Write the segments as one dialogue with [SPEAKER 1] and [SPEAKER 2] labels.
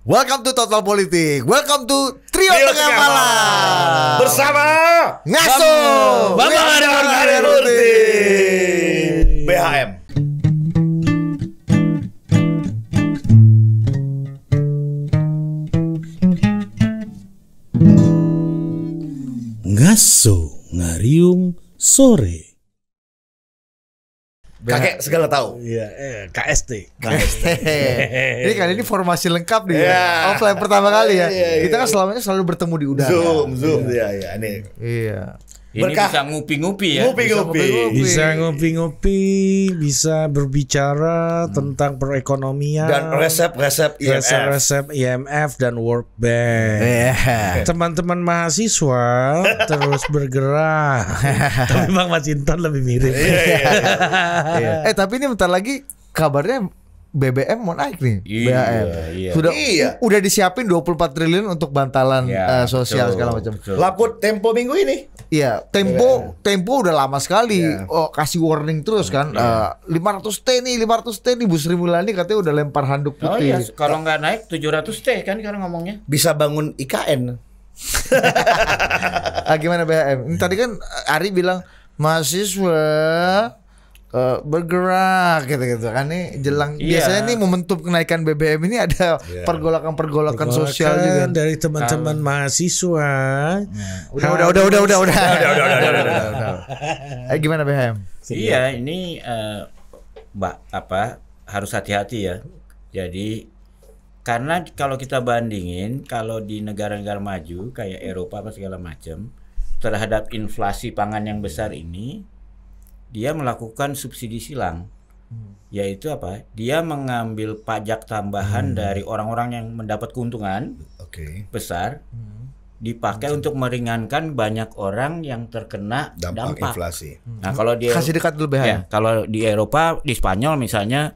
[SPEAKER 1] Welcome to Total Politik. Welcome to Trio, Trio Tengah Malam. Bersama
[SPEAKER 2] Ngaso. Bang Arya Murti. BHM. Ngaso ngariung sore. Kakek
[SPEAKER 1] segala tahu. Iya, eh, KST. KST. ini kali ini formasi lengkap nih. Yeah. Ya. Offline pertama kali ya. Yeah, yeah, Kita kan iya. selamanya selalu bertemu di udara. Zoom, zoom. Iya,
[SPEAKER 2] iya. iya ini. Iya. Ini Berkah. bisa ngupi-ngupi ya. Ngupi-ngupi. Bisa ngupi-ngupi, bisa, berbicara hmm. tentang perekonomian dan resep-resep IMF. Resep-resep IMF dan World Bank. Yeah. Teman-teman mahasiswa terus bergerak. tapi Bang Masinton lebih mirip. yeah, yeah,
[SPEAKER 1] yeah. eh, tapi ini bentar lagi kabarnya BBM mau naik nih iya, BAM.
[SPEAKER 3] Iya. Sudah iya.
[SPEAKER 1] udah disiapin 24 triliun untuk bantalan iya, uh, sosial betul, segala macam. Laput Tempo minggu ini. Iya, Tempo BBM. Tempo udah lama sekali iya. oh, kasih warning terus kan. Iya. Uh, eh, 500 T nih, 500 T nih Bu Sri katanya udah lempar handuk oh putih. Oh iya,
[SPEAKER 4] kalau nggak naik 700 T kan kalau ngomongnya.
[SPEAKER 1] Bisa bangun IKN. ah, gimana BHM? Ini tadi kan Ari bilang mahasiswa Uh, bergerak gitu-gitu kan nih jelang yeah. biasanya nih momentum kenaikan BBM ini ada iya.
[SPEAKER 2] pergolakan-pergolakan
[SPEAKER 1] yeah. sosial juga dari teman-teman
[SPEAKER 2] mahasiswa. Yeah.
[SPEAKER 1] Udah, udah, udah, udah,
[SPEAKER 2] udah, udah, udah, udah, udah, udah, udah, udah. udah udah udah udah
[SPEAKER 4] udah udah udah apa harus hati-hati ya. Jadi karena kalau kita bandingin kalau di negara-negara maju kayak Eropa apa segala macam terhadap inflasi pangan yang besar ini dia melakukan subsidi silang hmm. yaitu apa dia mengambil pajak tambahan hmm. dari orang-orang yang mendapat keuntungan okay. besar hmm. dipakai hmm. untuk meringankan banyak orang yang terkena dampak, dampak. inflasi nah hmm. kalau dia kasih dekat dulu ya, kalau di Eropa di Spanyol misalnya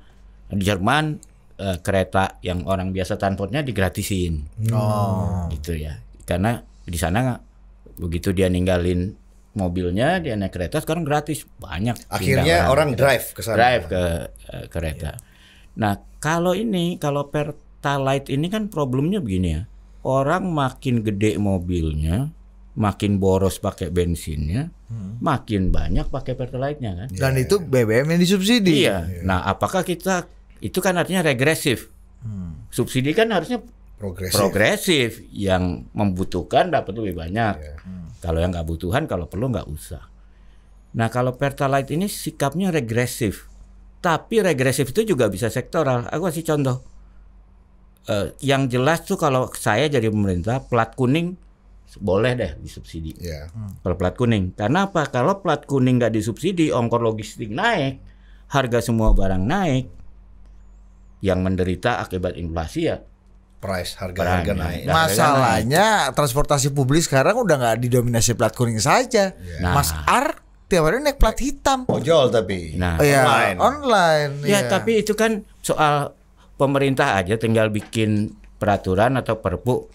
[SPEAKER 4] di Jerman eh, kereta yang orang biasa transportnya digratisin oh. gitu ya karena di sana begitu dia ninggalin mobilnya dia naik kereta sekarang gratis banyak akhirnya orang, orang drive ke sana drive ke uh, kereta yeah. nah kalau ini kalau pertalite ini kan problemnya begini ya orang makin gede mobilnya makin boros pakai bensinnya hmm. makin banyak pakai pertalite-nya kan dan yeah. itu iya. BBM yang disubsidi iya yeah. nah apakah kita itu kan artinya regresif hmm. subsidi kan harusnya
[SPEAKER 3] progresif, progresif
[SPEAKER 4] yang membutuhkan dapat lebih banyak yeah. hmm kalau yang nggak butuhan, kalau perlu nggak usah. Nah kalau Pertalite ini sikapnya regresif. Tapi regresif itu juga bisa sektoral. Aku kasih contoh. Uh, yang jelas tuh kalau saya jadi pemerintah, plat kuning boleh deh disubsidi. Yeah. Hmm. Kalau plat kuning. Karena apa? Kalau plat kuning nggak disubsidi, ongkos logistik naik, harga semua barang naik. Yang menderita akibat inflasi ya price harga-harga naik. Nah, Masalahnya
[SPEAKER 1] naik. transportasi publik sekarang udah nggak didominasi plat kuning
[SPEAKER 4] saja. Yeah. Nah. Mas
[SPEAKER 1] ar, tiap hari naik plat hitam. Ojol tapi. Nah, oh, ya, online. Online. Ya, ya,
[SPEAKER 4] tapi itu kan soal pemerintah aja tinggal bikin peraturan atau perpu.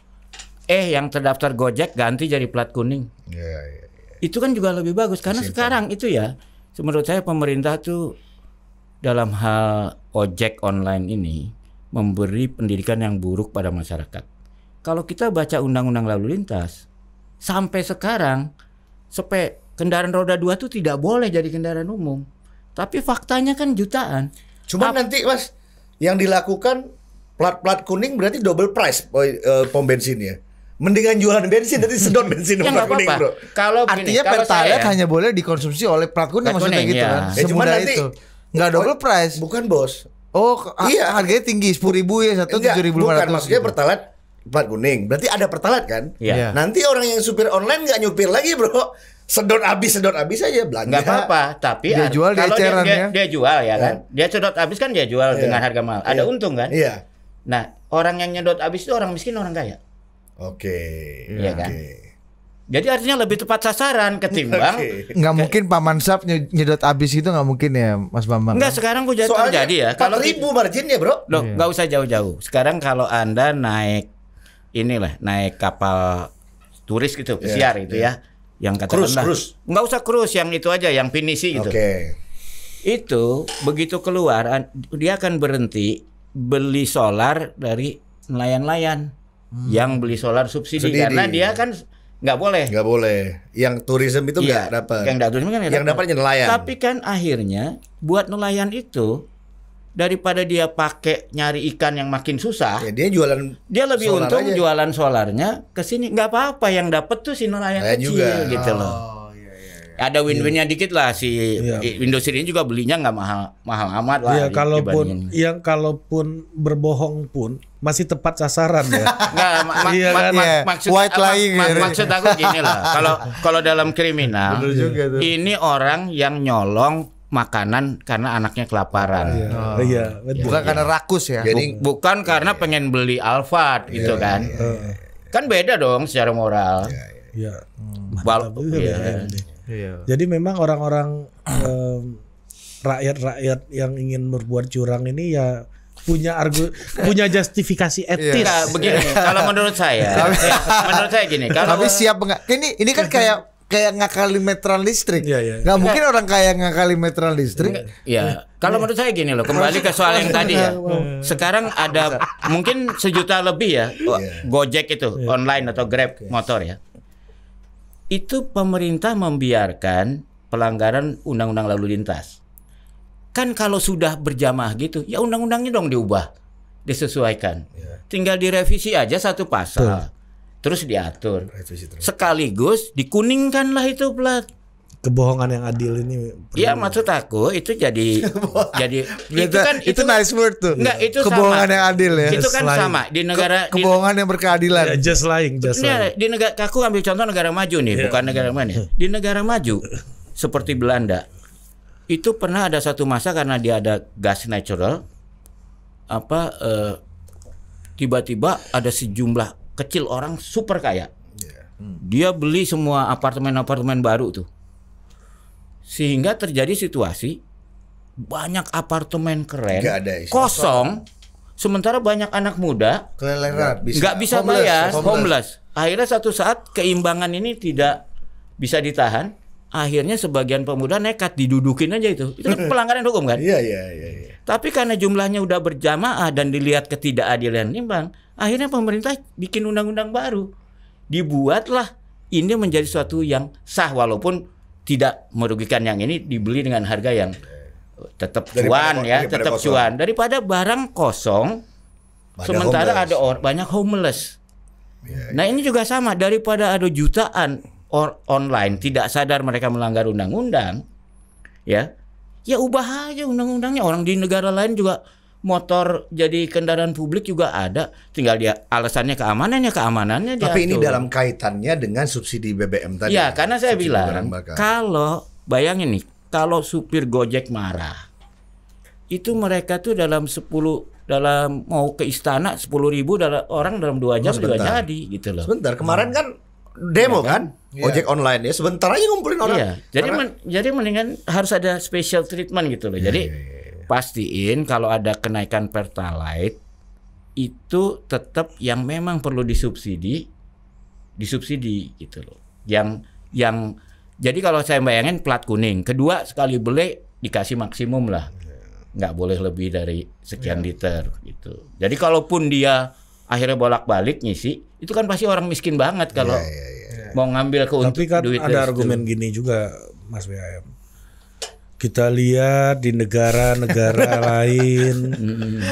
[SPEAKER 4] Eh, yang terdaftar Gojek ganti jadi plat kuning. Yeah, yeah, yeah. Itu kan juga lebih bagus karena Simpel. sekarang itu ya menurut saya pemerintah tuh dalam hal ojek online ini memberi pendidikan yang buruk pada masyarakat. Kalau kita baca undang-undang lalu lintas, sampai sekarang sepe kendaraan roda dua itu tidak boleh jadi kendaraan umum. Tapi faktanya kan jutaan. Cuma Ap nanti mas yang dilakukan plat-plat kuning berarti double
[SPEAKER 1] price uh, pom bensinnya. Mendingan jualan bensin nanti sedot bensin ya, plat ya, kuning, apa. Bro. Kalau artinya pertalite hanya boleh dikonsumsi oleh plat kuning plat maksudnya kuning, gitu ya. kan. Ya, cuma nanti itu. Nggak double oh, price. Bukan bos. Oh, iya. harganya tinggi sepuluh ribu ya satu tujuh ribu lima maksudnya gitu. pertalite plat kuning. Berarti ada pertalat kan? Iya. Yeah. Nanti orang yang supir online nggak nyupir lagi bro.
[SPEAKER 4] Sedot habis, sedot habis aja belanja. Gak apa-apa, tapi dia jual kalau dia, dia, ya. dia, jual ya yeah. kan. Dia sedot habis kan dia jual yeah. dengan harga mahal. Ada iya. untung kan? Iya. Yeah. Nah, orang yang nyedot habis itu orang miskin, orang kaya. Oke. Okay. Iya yeah. kan? Okay. Jadi artinya lebih tepat sasaran ketimbang okay. nggak
[SPEAKER 1] mungkin paman sap nyedot abis itu nggak mungkin ya Mas Bambang. Enggak, kan? sekarang
[SPEAKER 4] gue jadi terjadi ya. Kalau ribu margin ya bro. Loh iya. nggak iya. usah jauh-jauh. Sekarang kalau anda naik inilah naik kapal turis gitu iya, pesiar yeah, itu yeah. ya yang kata Cruise Cruise nggak usah cruise yang itu aja yang finisi gitu. Okay. Itu begitu keluar dia akan berhenti beli solar dari nelayan-nelayan hmm. yang beli solar subsidi, subsidi karena dia kan nggak boleh nggak boleh yang turism itu iya. nggak ya, dapat yang dapat turism kan yang dapat nelayan tapi kan akhirnya buat nelayan itu daripada dia pakai nyari ikan yang makin susah ya, dia jualan dia lebih untung aja. jualan solarnya ke sini nggak apa-apa yang dapat tuh si nelayan kecil juga. gitu loh oh, iya, iya, ada win-winnya dikit lah si industri ini juga belinya nggak mahal mahal amat
[SPEAKER 2] lah. Iya, kalaupun yang kalaupun berbohong pun masih tepat sasaran ya.
[SPEAKER 4] Nggak, mak iya kan? mak ya? maksud, White lying, mak ya. Gitu. maksud aku gini lah. Kalau kalau dalam kriminal, ini orang yang nyolong makanan karena anaknya kelaparan. Iya, oh. oh iya Bukan iya. karena rakus ya. Jadi bukan karena pengen beli Alphard
[SPEAKER 2] iya, gitu kan. Iya, iya.
[SPEAKER 4] Kan beda dong secara moral. Iya. iya. Bal
[SPEAKER 3] iya. Hmm, iya. iya.
[SPEAKER 2] Jadi memang orang-orang rakyat-rakyat um, yang ingin berbuat curang ini ya punya argu punya justifikasi iya. etis. Nah, begini, iya. kalau
[SPEAKER 4] menurut saya,
[SPEAKER 1] eh, menurut saya gini, kalau Tapi siap enggak? Ini ini kan kayak kayak ngakali meteran listrik. Iya, iya. Gak mungkin orang kayak ngakali meteran listrik. Iya.
[SPEAKER 4] Kalau menurut saya gini loh, kembali ke soal yang tadi ya. Sekarang ada mungkin sejuta lebih ya iya. Gojek itu online atau Grab motor ya. Itu pemerintah membiarkan pelanggaran undang-undang lalu lintas kan kalau sudah berjamaah gitu ya undang-undangnya dong diubah disesuaikan ya. tinggal direvisi aja satu pasal Tuh. terus diatur revisi terus. sekaligus dikuningkanlah itu plat
[SPEAKER 2] kebohongan yang adil ini
[SPEAKER 4] ya maksud aku itu jadi jadi itu kan itu, itu
[SPEAKER 2] nice word tuh enggak itu kebohongan sama. yang adil ya itu kan lying. sama
[SPEAKER 4] di negara Ke, kebohongan di, yang berkeadilan yeah, just lying just lying. di negara aku ambil contoh negara maju nih yeah. bukan negara mana di negara maju seperti Belanda itu pernah ada satu masa karena dia ada gas natural apa eh, tiba-tiba ada sejumlah kecil orang super kaya iya, hmm. dia beli semua apartemen-apartemen baru tuh sehingga terjadi situasi banyak apartemen keren ada kosong sementara banyak anak muda keleleran bisa bisa homeless, bayar homeless. homeless akhirnya satu saat keimbangan ini tidak bisa ditahan akhirnya sebagian pemuda nekat didudukin aja itu. Itu kan pelanggaran hukum kan? Iya, iya, iya, iya. Tapi karena jumlahnya udah berjamaah dan dilihat ketidakadilan ini, Bang, akhirnya pemerintah bikin undang-undang baru. Dibuatlah ini menjadi suatu yang sah walaupun tidak merugikan yang ini dibeli dengan harga yang tetap cuan ya, tetap cuan daripada barang kosong sementara homeless. ada banyak homeless. Ya, ya. Nah, ini juga sama daripada ada jutaan or online tidak sadar mereka melanggar undang-undang ya ya ubah aja undang-undangnya orang di negara lain juga motor jadi kendaraan publik juga ada tinggal dia alasannya keamanannya keamanannya tapi diatur. ini dalam
[SPEAKER 1] kaitannya dengan subsidi BBM tadi ya karena saya bilang
[SPEAKER 4] kalau bayangin nih kalau supir Gojek marah itu mereka tuh dalam 10 dalam mau ke istana sepuluh ribu dalam orang dalam dua jam sudah oh, jadi gitu loh sebentar kemarin hmm. kan demo ya, kan? kan? Ojek iya. online ya sebentar aja ngumpulin orang. Iya. Jadi men, jadi mendingan harus ada special treatment gitu loh. Iya, jadi ya. pastiin kalau ada kenaikan pertalite itu tetap yang memang perlu disubsidi disubsidi gitu loh. Yang yang jadi kalau saya bayangin plat kuning, kedua sekali beli dikasih maksimum lah. Nggak boleh lebih dari sekian ya. liter gitu. Jadi kalaupun dia akhirnya
[SPEAKER 2] bolak-balik ngisi
[SPEAKER 4] itu kan pasti orang miskin banget kalau yeah, yeah, yeah. Iya. mau ngambil keuntungan. Tapi
[SPEAKER 2] kan duit ada argumen itu. gini juga Mas BAM. Kita lihat di negara-negara lain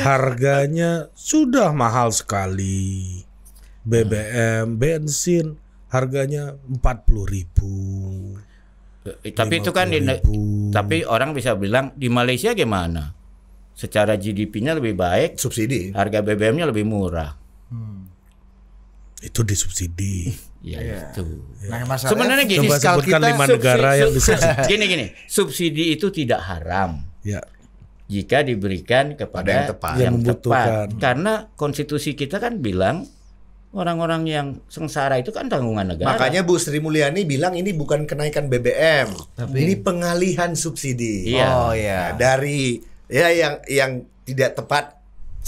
[SPEAKER 2] harganya sudah mahal sekali. BBM, bensin harganya empat puluh ribu.
[SPEAKER 4] Eh, tapi itu kan di, tapi orang bisa bilang di Malaysia gimana? Secara GDP-nya lebih baik, subsidi. Harga BBM-nya lebih murah.
[SPEAKER 1] Hmm
[SPEAKER 2] itu disubsidi. Ya, ya. itu.
[SPEAKER 4] Ya. Nah,
[SPEAKER 1] Sebenarnya gini, Coba sebutkan
[SPEAKER 2] kita lima negara yang disubsidi. Gini gini,
[SPEAKER 4] subsidi itu tidak haram. Ya. Jika diberikan kepada yang tepat. Yang, tepat. Karena konstitusi kita kan bilang orang-orang yang sengsara itu kan tanggungan negara. Makanya
[SPEAKER 1] Bu Sri Mulyani bilang ini bukan kenaikan BBM, Tapi... ini pengalihan subsidi. Iya. Nah, oh ya, dari ya yang yang tidak tepat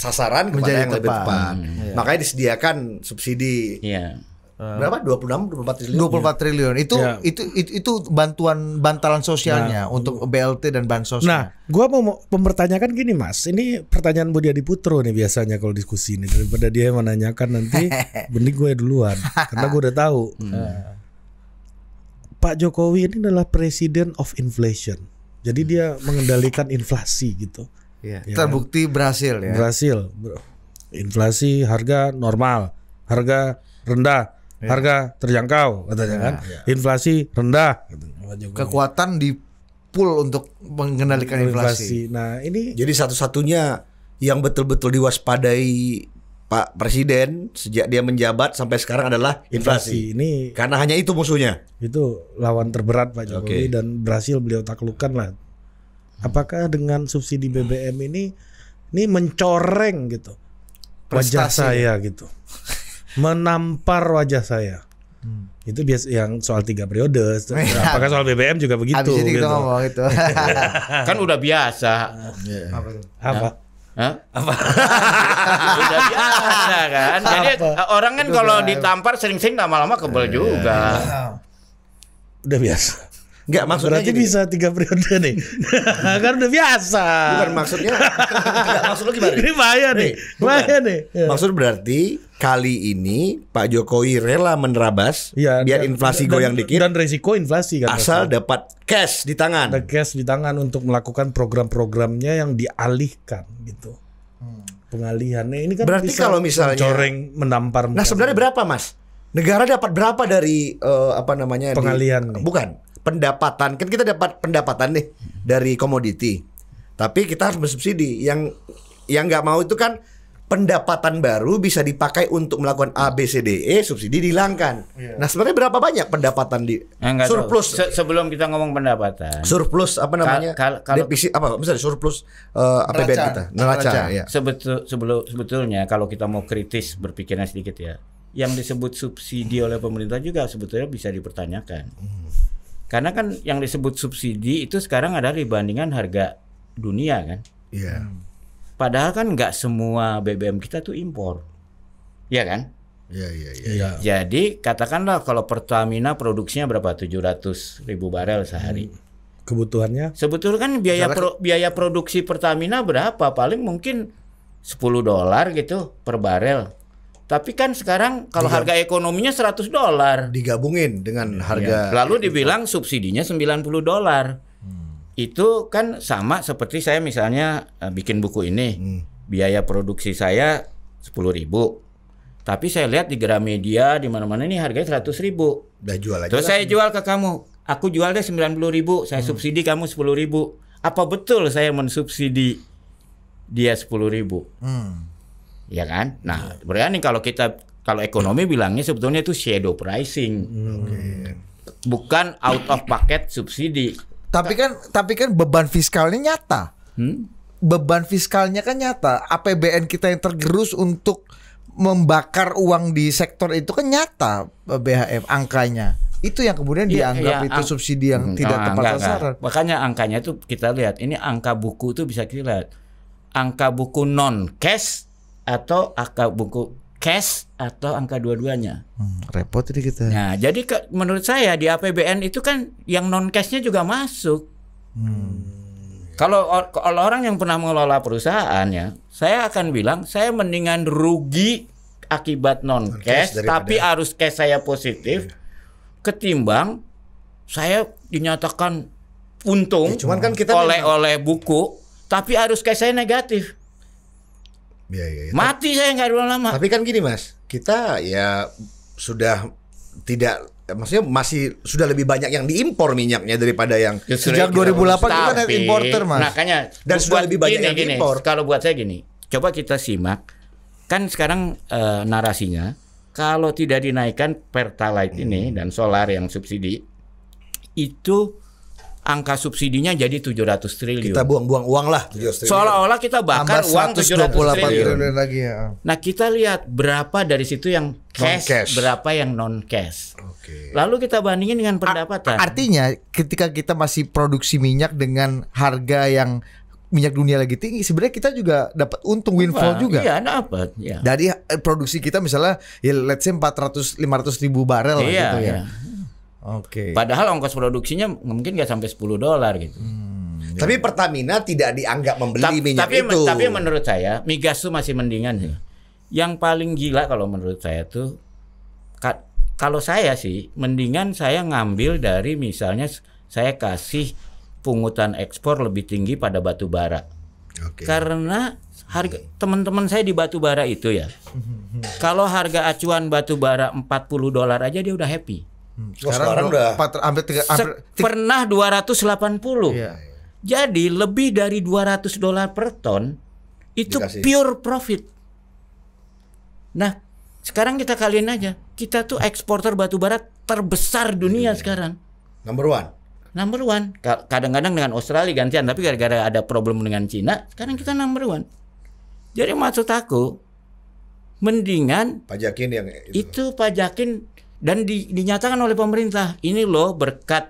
[SPEAKER 1] sasaran kepada yang tepat. lebih tepat. Hmm, yeah. Makanya disediakan subsidi. Yeah iya. berapa 26 24 triliun 24 triliun itu ya. itu, itu itu bantuan bantalan sosialnya nah, untuk BLT dan bansos nah
[SPEAKER 2] gua mau mempertanyakan gini Mas ini pertanyaan Budi Adiputro nih biasanya kalau diskusi ini daripada dia yang menanyakan nanti mending gue duluan karena gue udah tahu hmm. Eh, Pak Jokowi ini adalah presiden of inflation jadi dia mengendalikan inflasi gitu
[SPEAKER 1] Iya. Ya, terbukti berhasil ya. Berhasil, bro.
[SPEAKER 2] Inflasi harga normal, harga rendah, ya. harga terjangkau katanya ya, kan. Ya. Inflasi rendah. Kekuatan di pool untuk mengendalikan inflasi. inflasi. Nah,
[SPEAKER 1] ini jadi satu-satunya yang betul-betul diwaspadai Pak Presiden sejak dia menjabat sampai sekarang adalah inflasi. inflasi. Ini karena hanya itu
[SPEAKER 2] musuhnya. Itu lawan terberat Pak Jokowi okay. dan berhasil beliau taklukkan lah apakah dengan subsidi BBM ini ini mencoreng gitu wajah saya ya? gitu menampar wajah saya Hmm. Itu bias yang soal tiga periode. Apakah soal BBM juga begitu? Abis gitu.
[SPEAKER 4] kan udah biasa. Yeah.
[SPEAKER 2] Apa? Apa?
[SPEAKER 3] Hah? Apa?
[SPEAKER 4] udah biasa kan. Apa? Jadi orang kan kalau ditampar sering-sering lama-lama kebel iya, juga. Iya.
[SPEAKER 2] Udah biasa. Enggak maksudnya Berarti gini. bisa tiga periode nih Kan udah biasa Bukan maksudnya Enggak maksud lo gimana? Ini bahaya nih Bahaya nih ya. Maksud berarti
[SPEAKER 1] Kali ini Pak Jokowi rela menerabas
[SPEAKER 2] ya, Biar dan, inflasi dan, goyang dikit Dan
[SPEAKER 1] resiko inflasi
[SPEAKER 2] kan Asal dapat cash di tangan Ada cash di tangan Untuk melakukan program-programnya yang dialihkan gitu hmm. Pengalihannya ini kan Berarti kalau misalnya Coreng
[SPEAKER 1] menampar Nah sebenarnya berapa mas? Negara dapat berapa dari uh, apa namanya pengalihan di, bukan pendapatan kan kita dapat pendapatan nih dari komoditi tapi kita harus bersubsidi yang yang nggak mau itu kan pendapatan baru bisa dipakai untuk melakukan A B C D E subsidi dihilangkan. Yeah. Nah sebenarnya berapa banyak pendapatan di Enggak eh, surplus?
[SPEAKER 4] Se sebelum kita ngomong pendapatan,
[SPEAKER 1] surplus apa namanya? Kal kalau defisit apa? Misalnya surplus uh, eh, APBN kita, neraca. neraca ya.
[SPEAKER 4] Sebetul sebelum sebetulnya kalau kita mau kritis berpikirnya sedikit ya, yang disebut subsidi oleh pemerintah juga sebetulnya bisa dipertanyakan. Hmm. Karena kan yang disebut subsidi itu sekarang ada dibandingkan harga dunia kan. Iya. Yeah. Padahal kan nggak semua BBM kita tuh impor. ya kan?
[SPEAKER 3] Iya iya, iya, iya, iya.
[SPEAKER 4] Jadi katakanlah kalau Pertamina produksinya berapa? 700 ribu barel sehari. Hmm.
[SPEAKER 2] Kebutuhannya?
[SPEAKER 4] Sebetulnya kan biaya pro, biaya produksi Pertamina berapa? Paling mungkin 10 dolar gitu per barel. Tapi kan sekarang kalau Digab harga ekonominya 100 dolar digabungin dengan iya. harga ya. Lalu dibilang subsidinya 90 dolar. Hmm. Itu kan sama seperti saya misalnya eh, bikin buku ini. Hmm. Biaya produksi saya 10 ribu. Tapi saya lihat di Gramedia di mana-mana ini harganya 100 ribu.
[SPEAKER 2] Udah jual aja. Terus saya
[SPEAKER 4] jual ke kamu. Aku jual deh 90 ribu. Saya hmm. subsidi kamu 10 ribu. Apa betul saya mensubsidi dia 10 ribu? Hmm ya kan? Nah, yeah. berani kalau kita kalau ekonomi bilangnya sebetulnya itu shadow pricing. Hmm, okay. Bukan out of pocket subsidi. Tapi kan
[SPEAKER 1] tapi kan beban fiskalnya nyata. Hmm? Beban fiskalnya kan nyata. APBN kita yang tergerus untuk membakar uang di sektor itu kan nyata BHM angkanya. Itu yang kemudian ya, dianggap ya, itu subsidi yang hmm, tidak ah, tepat sasaran.
[SPEAKER 4] Makanya angkanya itu kita lihat ini angka buku itu bisa kita lihat. Angka buku non cash atau angka buku cash atau angka dua-duanya. Hmm, repot ini kita. Nah, jadi ke, menurut saya di APBN itu kan yang non cashnya juga masuk. Hmm. Kalau orang yang pernah mengelola perusahaan ya, saya akan bilang saya mendingan rugi akibat non cash, non -cash tapi arus cash saya positif iya. ketimbang saya dinyatakan untung ya, cuman kan kita oleh oleh buku tapi arus cash saya negatif. Ya, ya, ya. Mati saya nggak dua lama. Tapi kan gini mas,
[SPEAKER 1] kita ya sudah tidak maksudnya masih sudah lebih banyak yang
[SPEAKER 4] diimpor minyaknya daripada yang ya, sejak 2008 iya, kita ada kan importer mas. Makanya dan sudah lebih banyak gini, yang diimpor. kalau buat saya gini, coba kita simak kan sekarang e, narasinya kalau tidak dinaikkan pertalite hmm. ini dan solar yang subsidi itu angka subsidinya jadi 700 triliun. Kita buang-buang uang lah Seolah-olah kita bakar uang 700 triliun. lagi ya. Nah, kita lihat berapa dari situ yang cash, cash berapa yang non cash. Okay. Lalu kita bandingin dengan pendapatan. A
[SPEAKER 1] artinya ketika kita masih produksi minyak dengan harga yang minyak dunia lagi tinggi sebenarnya kita juga dapat untung windfall juga. Iya, dapat. Ya. Dari eh, produksi kita misalnya ya let's say 400 500 ribu barel iya, gitu ya. Iya
[SPEAKER 4] Oke. Okay. Padahal ongkos produksinya mungkin nggak sampai 10 dolar gitu. Hmm, ya. Tapi Pertamina tidak dianggap membeli Ta minyak tapi, itu. Tapi menurut saya migas tuh masih mendingan sih. Yang paling gila kalau menurut saya tuh kalau saya sih mendingan saya ngambil dari misalnya saya kasih pungutan ekspor lebih tinggi pada batu bara. Okay. Karena harga teman-teman saya di batu bara itu ya. Hmm, hmm, hmm. kalau harga acuan batu bara 40 dolar aja dia udah happy. Hmm. Sekarang, oh, sekarang udah 4, hampir 3, hampir, pernah 280. Iya. Jadi lebih dari 200 dolar per ton itu Dikasih. pure profit. Nah, sekarang kita kalian aja. Kita tuh eksporter batu bara terbesar dunia iya. sekarang. Number one. Number one. Kadang-kadang dengan Australia gantian, tapi gara-gara ada problem dengan Cina, sekarang kita number one. Jadi maksud aku, mendingan pajakin yang itu, itu pajakin dan di, dinyatakan oleh pemerintah ini loh berkat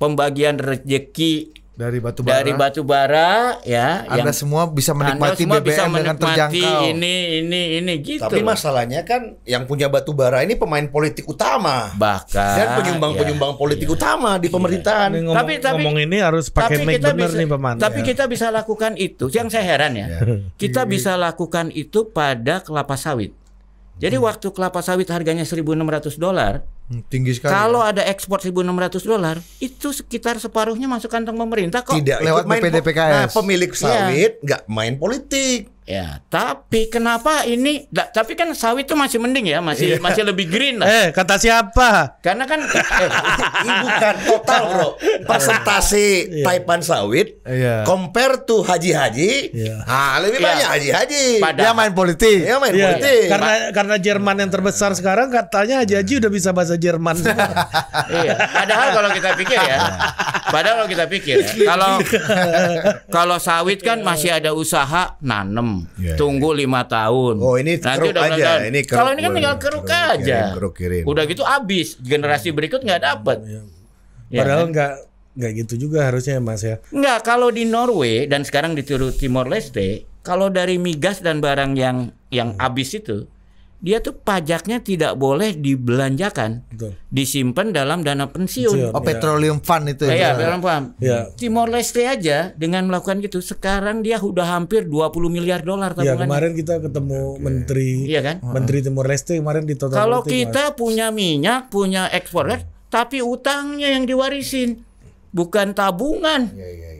[SPEAKER 4] pembagian rejeki dari batu bara. Dari batu bara ya. Anda yang,
[SPEAKER 1] semua bisa menikmati semua BBM bisa menikmati dengan terjangkau. Ini
[SPEAKER 4] ini ini gitu. Tapi masalahnya kan
[SPEAKER 1] yang punya batu bara ini pemain politik utama. Bahkan dan penyumbang-penyumbang ya, politik ya, utama di iya. pemerintahan. Ya. Ini ngomong, tapi tapi ngomong ini harus pakai kita bisa, nih Paman. Tapi ya.
[SPEAKER 4] kita bisa lakukan itu. Yang saya heran ya. ya. kita iya. bisa lakukan itu pada kelapa sawit. Jadi hmm. waktu kelapa sawit harganya 1.600 dolar, Tinggi sekali. Kalau ya. ada ekspor 1.600 dolar, itu sekitar separuhnya masuk kantong pemerintah kok. Tidak lewat PPDPKS. Nah, pemilik iya. sawit nggak ya. main politik. Ya, tapi kenapa ini? Nah, tapi kan sawit itu masih mending ya, masih ya. masih lebih green lah. Eh,
[SPEAKER 2] kata siapa?
[SPEAKER 4] Karena kan eh, ini bukan total bro, iya. persentase ya. taipan sawit ya. compare to haji-haji,
[SPEAKER 1] Ya. ah lebih iya. banyak haji-haji. Dia main politik. Dia main ya. politik. Karena
[SPEAKER 2] karena Jerman yang terbesar sekarang katanya haji-haji udah bisa bahasa Jerman.
[SPEAKER 4] Iya. iya. Padahal kalau kita pikir ya, padahal kalau kita pikir ya, iya. kalau kalau sawit kan masih ada usaha nanem, yeah, iya. tunggu lima tahun. Oh ini Nanti keruk udah aja. Ini keruk kalau ini kan tinggal keruk, keruk aja. Kirim, keruk kirim. Udah gitu habis, generasi hmm. berikut nggak dapat.
[SPEAKER 2] Ya, padahal kan? nggak nggak gitu juga harusnya Mas ya.
[SPEAKER 4] Nggak kalau di Norway dan sekarang di Timur Leste, kalau dari migas dan barang yang yang habis itu dia tuh pajaknya tidak boleh dibelanjakan, disimpan dalam dana pensiun. Oh, ya. petroleum fund itu ya. Iya, petroleum fund. Ya. Timor Leste aja dengan melakukan gitu, sekarang dia udah hampir 20 miliar dolar iya, tabungannya. Ya, kemarin
[SPEAKER 2] kita ketemu Oke. menteri, iya kan? Menteri Timor Leste kemarin di total. Kalau kita
[SPEAKER 4] punya minyak, punya ekspor, hmm. tapi utangnya yang diwarisin, bukan tabungan. Ya, ya, ya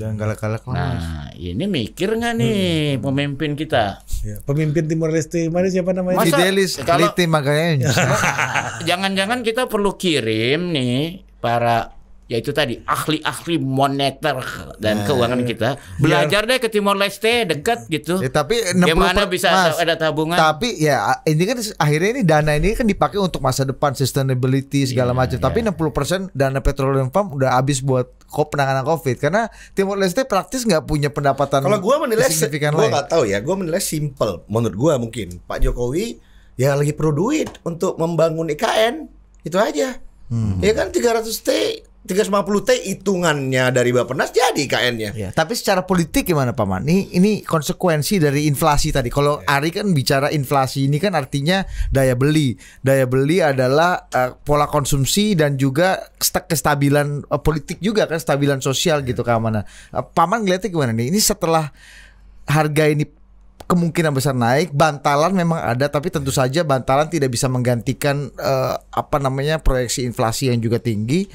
[SPEAKER 2] Jangan galak-galak lah. Nah,
[SPEAKER 4] ini mikir nggak nih hmm. pemimpin
[SPEAKER 2] kita? Ya, pemimpin Timor Leste mana siapa namanya? Masa, Fidelis kalau,
[SPEAKER 4] Jangan-jangan kita perlu kirim nih para yaitu tadi ahli-ahli moneter dan nah, keuangan iya. kita. Belajar deh ke Timor Leste dekat gitu. Ya, tapi 60 gimana bisa mas, ada tabungan? Tapi ya
[SPEAKER 1] ini kan akhirnya ini dana ini kan dipakai untuk masa depan sustainability iya, segala yeah, macam. Yeah. Tapi 60% dana petroleum pump udah habis buat kok penanganan Covid karena Timor Leste praktis nggak punya pendapatan. Kalau gue menilai signifikan nggak tahu ya, Gue menilai simple menurut gue mungkin Pak Jokowi ya lagi perlu duit untuk membangun IKN itu aja. Hmm. Ya kan 300 T 350T hitungannya dari bapak nas jadi KN-nya. Ya, tapi secara politik gimana Pak Man? Ini, konsekuensi dari inflasi tadi. Kalau ya. Ari kan bicara inflasi ini kan artinya daya beli. Daya beli adalah uh, pola konsumsi dan juga kestabilan uh, politik juga kan, kestabilan sosial ya. gitu keamanan. Nah, uh, eh, Paman ngeliatnya gimana nih? Ini setelah harga ini kemungkinan besar naik. Bantalan memang ada, tapi tentu saja bantalan tidak bisa menggantikan uh, apa namanya proyeksi inflasi yang juga tinggi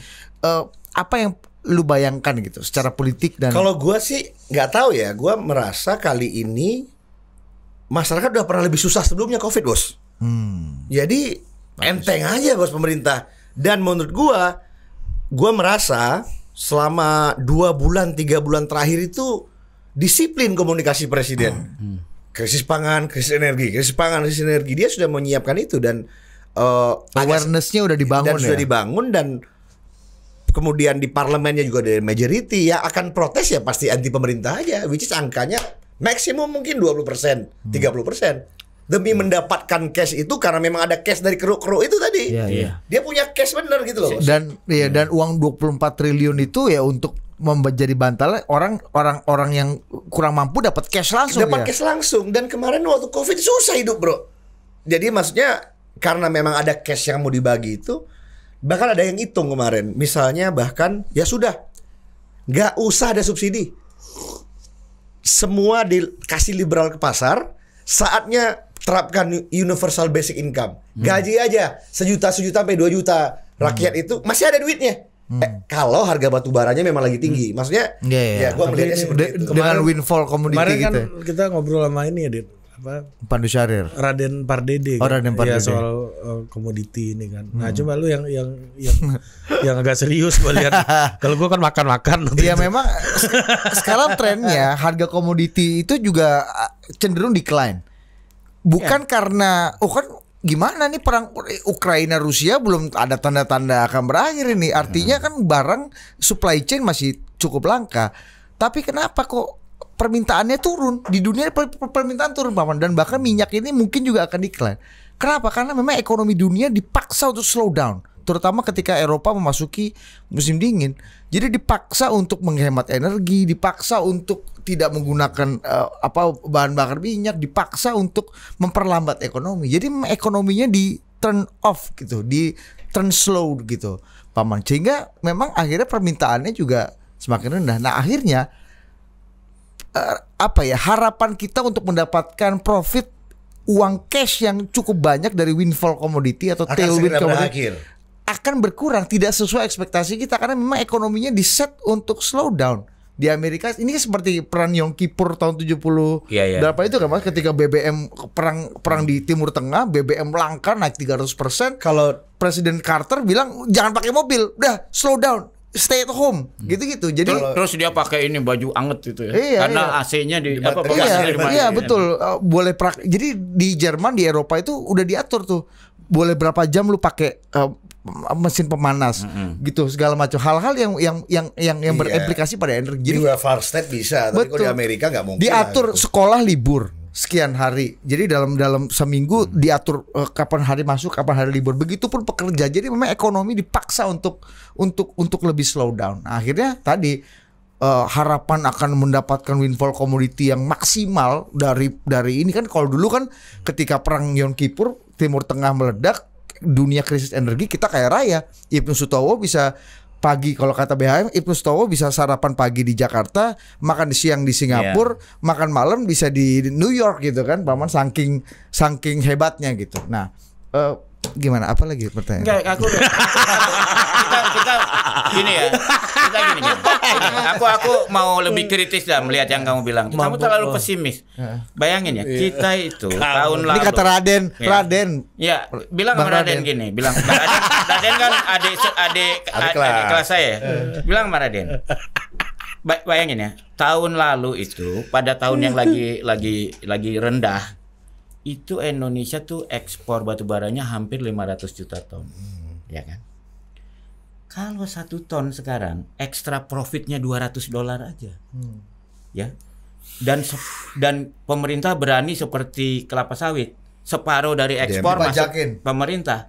[SPEAKER 1] uh, apa yang lu bayangkan gitu secara politik dan kalau gue sih nggak tahu ya gue merasa kali ini masyarakat udah pernah lebih susah sebelumnya covid bos
[SPEAKER 3] hmm.
[SPEAKER 1] jadi Bagus. enteng aja bos pemerintah dan menurut gue gue merasa selama dua bulan tiga bulan terakhir itu disiplin komunikasi presiden hmm. hmm. krisis pangan krisis energi krisis pangan krisis energi dia sudah menyiapkan itu dan uh, awarenessnya udah dibangun dan ya? sudah dibangun dan kemudian di parlemennya juga dari majority ya akan protes ya pasti anti pemerintah aja which is angkanya maksimum mungkin 20 persen, 30 hmm. persen demi hmm. mendapatkan cash itu karena memang ada cash dari keruk keruk itu tadi. Yeah, yeah. Dia punya cash bener gitu loh. Dan ya yeah. Hmm. dan uang 24 triliun itu ya untuk menjadi bantal orang orang orang yang kurang mampu dapat cash langsung. Dapat ya? cash langsung dan kemarin waktu covid susah hidup bro. Jadi maksudnya karena memang ada cash yang mau dibagi itu bahkan ada yang hitung kemarin misalnya bahkan ya sudah nggak usah ada subsidi semua dikasih liberal ke pasar saatnya terapkan universal basic income hmm. gaji aja sejuta sejuta sampai dua juta rakyat hmm. itu masih ada duitnya Hmm. Eh, kalau harga batu baranya memang lagi tinggi, hmm. maksudnya yeah, yeah. Iya. ya gua melihatnya seperti itu. Kemarin, dengan windfall komoditi kemarin kan gitu.
[SPEAKER 2] kita ngobrol sama ini ya, Dit apa Pandu Syarir Raden Pardede oh, kan? Raden iya, Pardede ya soal uh, komoditi ini kan nah hmm. cuma lu yang yang yang yang agak serius gue lihat kalau gua kan makan makan iya memang sekarang trennya
[SPEAKER 1] harga komoditi itu juga eh, cenderung decline bukan ya. karena oh kan gimana nih perang Ukraina Rusia belum ada tanda-tanda akan berakhir ini artinya hmm. kan barang supply chain masih cukup langka tapi kenapa kok permintaannya turun di dunia permintaan turun paman dan bahkan minyak ini mungkin juga akan diklaim Kenapa? Karena memang ekonomi dunia dipaksa untuk slow down, terutama ketika Eropa memasuki musim dingin. Jadi dipaksa untuk menghemat energi, dipaksa untuk tidak menggunakan uh, apa bahan bakar minyak, dipaksa untuk memperlambat ekonomi. Jadi ekonominya di turn off gitu, di turn slow gitu, paman. Sehingga memang akhirnya permintaannya juga semakin rendah. Nah, akhirnya uh, apa ya harapan kita untuk mendapatkan profit uang cash yang cukup banyak dari windfall commodity atau akan tailwind commodity berakhir. akan berkurang tidak sesuai ekspektasi kita karena memang ekonominya di set untuk slowdown di Amerika ini seperti peran Yom Kippur tahun 70 ya, ya. berapa itu kan Mas ketika BBM perang perang di Timur Tengah BBM langka naik 300% kalau Presiden Carter bilang jangan pakai mobil udah
[SPEAKER 4] slow down stay at home hmm. gitu-gitu. Jadi terus dia pakai ini baju anget gitu ya. Iya, Karena iya. AC-nya di apa iya, di Iya, betul.
[SPEAKER 1] Uh, boleh prak jadi di Jerman di Eropa itu udah diatur tuh. Boleh berapa jam lu pakai uh, mesin pemanas mm -hmm. gitu segala macam hal-hal yang yang yang yang yang iya. berimplikasi pada energi. Jadi di Farstead bisa, tapi kalau di Amerika nggak mungkin. Diatur lah, gitu. sekolah libur sekian hari. Jadi dalam dalam seminggu hmm. diatur uh, kapan hari masuk, kapan hari libur. Begitupun pekerja. Jadi memang ekonomi dipaksa untuk untuk untuk lebih slow down. Nah, akhirnya tadi uh, harapan akan mendapatkan windfall commodity yang maksimal dari dari ini kan kalau dulu kan ketika perang Yom Kippur Timur Tengah meledak dunia krisis energi kita kayak raya Ibnu Sutowo bisa pagi kalau kata BHM Ibnu Stowo bisa sarapan pagi di Jakarta, makan siang di Singapura, yeah. makan malam bisa di New York gitu kan, paman saking saking hebatnya gitu. Nah, uh, gimana? Apa lagi pertanyaan? aku
[SPEAKER 4] kita gini ya. Kita gini. gini. Aku aku mau lebih kritis lah melihat yang kamu bilang. Kamu terlalu pesimis. Iya. Bayangin ya, iya. kita itu tahun lalu. Ini kata Raden, ya. Raden. Ya, bilang sama Raden, gini, bilang Raden, Raden kan adik adik adik, adik kelas saya. Ya. Iya. Bilang sama Raden. Bayangin ya, tahun lalu itu pada tahun yang lagi lagi lagi rendah itu Indonesia tuh ekspor batu baranya hampir 500 juta ton. Hmm. Ya kan? Kalau satu ton sekarang ekstra profitnya 200 dolar aja. Hmm. Ya. Dan dan pemerintah berani seperti kelapa sawit, separuh dari ekspor masuk pemerintah.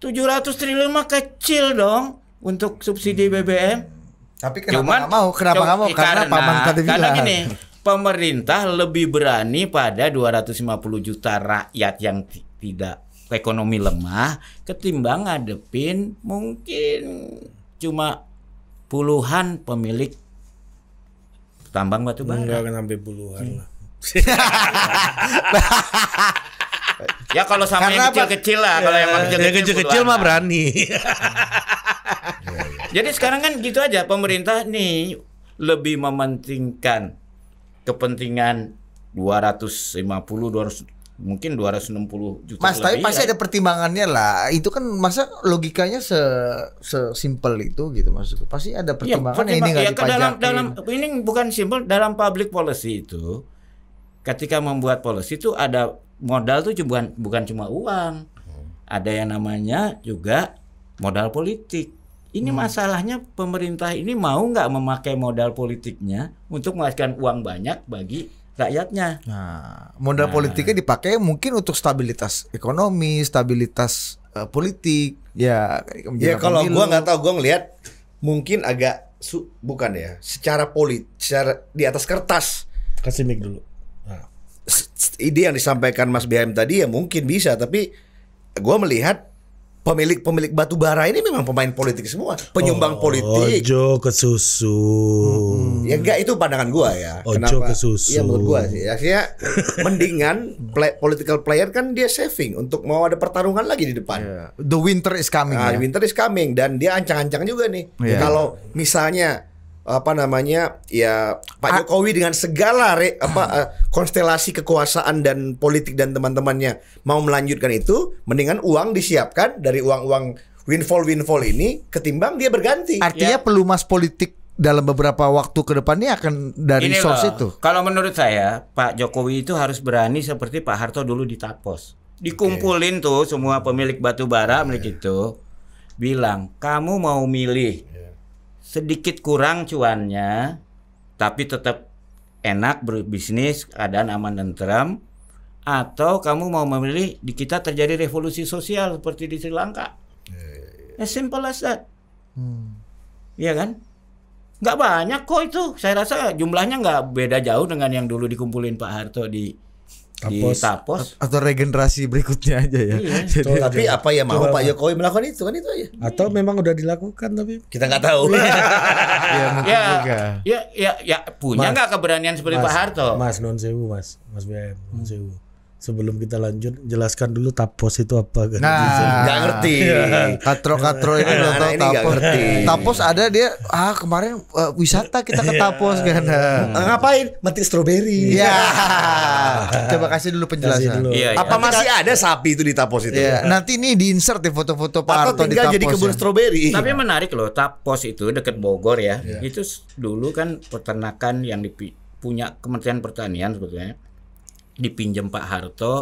[SPEAKER 4] 700 triliun mah kecil dong untuk subsidi hmm. BBM. Tapi kenapa Cuman, gak mau? Kenapa gak mau? Karena, karena paman tadi Karena gini, pemerintah lebih berani pada 250 juta rakyat yang tidak ekonomi lemah ketimbang ngadepin mungkin cuma puluhan pemilik tambang batu bara. Enggak akan sampai puluhan ya kalau sama Karena yang kecil-kecil lah, kalau ya, yang kecil-kecil mah berani. Jadi sekarang kan gitu aja pemerintah nih lebih mementingkan kepentingan 250 200 mungkin 260 juta Mas, lebih tapi pasti ya.
[SPEAKER 1] ada pertimbangannya lah. Itu kan masa logikanya se sesimpel itu gitu maksudku. Pasti ada iya, pertimbangan ya, ini enggak ya, dipajakin. dalam dalam
[SPEAKER 4] ini bukan simpel dalam public policy itu ketika membuat policy itu ada modal tuh bukan bukan cuma uang. Ada yang namanya juga modal politik. Ini hmm. masalahnya pemerintah ini mau nggak memakai modal politiknya untuk menghasilkan uang banyak bagi rakyatnya. Nah,
[SPEAKER 1] modal nah. politiknya dipakai mungkin untuk stabilitas ekonomi, stabilitas uh, politik. Ya, ya kalau gue gua nggak tahu, gua ngelihat mungkin agak su bukan ya, secara polit, secara di atas kertas. Kasih mik dulu. Nah. Ide yang disampaikan Mas BM tadi ya mungkin bisa, tapi gue melihat pemilik-pemilik batu bara ini memang pemain politik semua, penyumbang oh, politik.
[SPEAKER 2] Ojo ke susu. Hmm. Ya
[SPEAKER 1] enggak itu pandangan gua ya. Ojo Kenapa? ke susu. Iya menurut gua sih. Ya Akhirnya mendingan play, political player kan dia saving untuk mau ada pertarungan lagi di depan. Yeah. The winter is coming. Nah, ya? winter is coming dan dia ancang-ancang juga nih. Yeah. Kalau misalnya apa namanya ya Pak ah. Jokowi dengan segala re, apa uh, konstelasi kekuasaan dan politik dan teman-temannya mau melanjutkan itu mendingan uang disiapkan dari uang-uang windfall windfall ini ketimbang dia berganti artinya ya. pelumas politik dalam beberapa waktu ke ini akan dari ini source loh, itu
[SPEAKER 4] kalau menurut saya Pak Jokowi itu harus berani seperti Pak Harto dulu di Tapos dikumpulin okay. tuh semua pemilik batu bara yeah. milik iya. itu bilang kamu mau milih yeah sedikit kurang cuannya tapi tetap enak berbisnis keadaan aman dan teram atau kamu mau memilih di kita terjadi revolusi sosial seperti di Sri Lanka iya, iya. as simple as that hmm. iya kan nggak banyak kok itu saya rasa jumlahnya nggak beda jauh dengan yang dulu dikumpulin Pak Harto di tapos, di tapos
[SPEAKER 1] atau regenerasi berikutnya aja ya. Iya. Jadi, Tuh, tapi apa ya mau Pak
[SPEAKER 2] Jokowi melakukan itu kan itu aja. Atau memang udah dilakukan tapi kita nggak tahu. Iya. Iya, ya, ya, juga. ya ya ya punya nggak keberanian seperti mas, Pak Harto? Mas non sewu mas mas BM non sewu sebelum kita lanjut jelaskan dulu tapos itu apa kan? Nah, nggak ngerti. Katro-katro
[SPEAKER 1] ini nah, nggak tahu tapos. Tapos ada dia ah kemarin uh, wisata kita ke tapos iya. kan. Eh, ngapain? Mati stroberi. Iya. Yeah. Coba kasih dulu penjelasan. Kasih dulu. Iya, iya. Apa masih
[SPEAKER 4] ada sapi itu di tapos itu? Iya.
[SPEAKER 1] Nanti ini di insert foto-foto Pak Arto di tapos. jadi kebun ya. stroberi. Tapi
[SPEAKER 4] menarik loh, tapos itu deket Bogor ya. Itu dulu kan peternakan yang punya Kementerian Pertanian sebetulnya dipinjam Pak Harto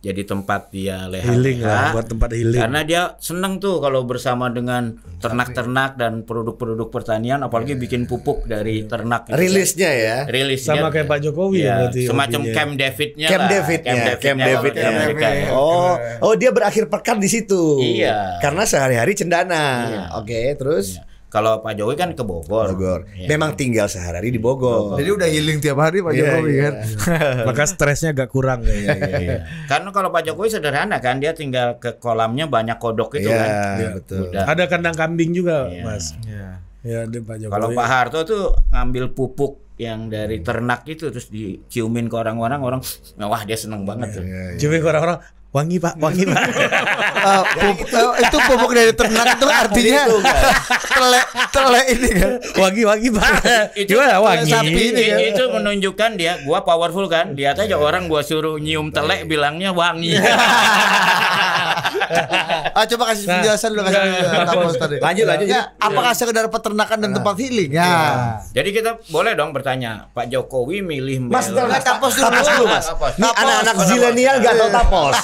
[SPEAKER 4] jadi tempat dia leha, -leha lah buat tempat healing karena dia senang tuh kalau bersama dengan hmm, ternak-ternak dan produk-produk pertanian apalagi yeah. bikin pupuk dari ternak gitu. Ya. rilisnya ya rilisnya sama kayak Pak Jokowi ya, berarti semacam hobinya. Camp Davidnya Camp David, Camp Davidnya,
[SPEAKER 1] Camp David. Camp oh oh dia berakhir pekan di situ iya karena sehari-hari cendana
[SPEAKER 4] iya. oke okay, terus iya. Kalau Pak Jokowi kan ke Bogor. Bogor. Ya. Memang tinggal sehari hari di Bogor. Jadi udah
[SPEAKER 2] healing tiap hari Pak yeah, Jokowi yeah, kan. Maka stresnya agak kurang. yeah, yeah, yeah.
[SPEAKER 4] Karena kalau Pak Jokowi sederhana kan dia tinggal ke kolamnya banyak kodok itu yeah, kan. Yeah, iya, betul. Udah. Ada
[SPEAKER 2] kandang kambing juga, yeah. Mas. Yeah. Yeah, Pak Jokowi. Kalau Pak Harto tuh ngambil pupuk
[SPEAKER 4] yang dari ternak itu terus diciumin ke orang-orang orang wah dia seneng banget yeah, tuh. Yeah, yeah.
[SPEAKER 2] Ciumin ke orang-orang Wangi pak, wangi pak. uh, uh, itu pupuk dari ternak itu artinya telek telek ini kan. Wangi wangi pak. itu Gimana, wangi. Sapi
[SPEAKER 4] ini, ya. Itu menunjukkan dia, gua powerful kan. Dia aja iya. orang gua suruh nyium telek iya. bilangnya wangi. ah, coba kasih nah. penjelasan dulu kasih nah. penjelasan apa tadi. Lanjut lanjut. Ya, apakah iya.
[SPEAKER 1] sekedar peternakan dan nah. tempat healing? Ya. Iya.
[SPEAKER 4] Jadi kita boleh dong bertanya, Pak Jokowi milih Mas, jangan tapos dulu, tapos dulu Mas. Nih anak-anak zilenial gak iya. tahu tapos.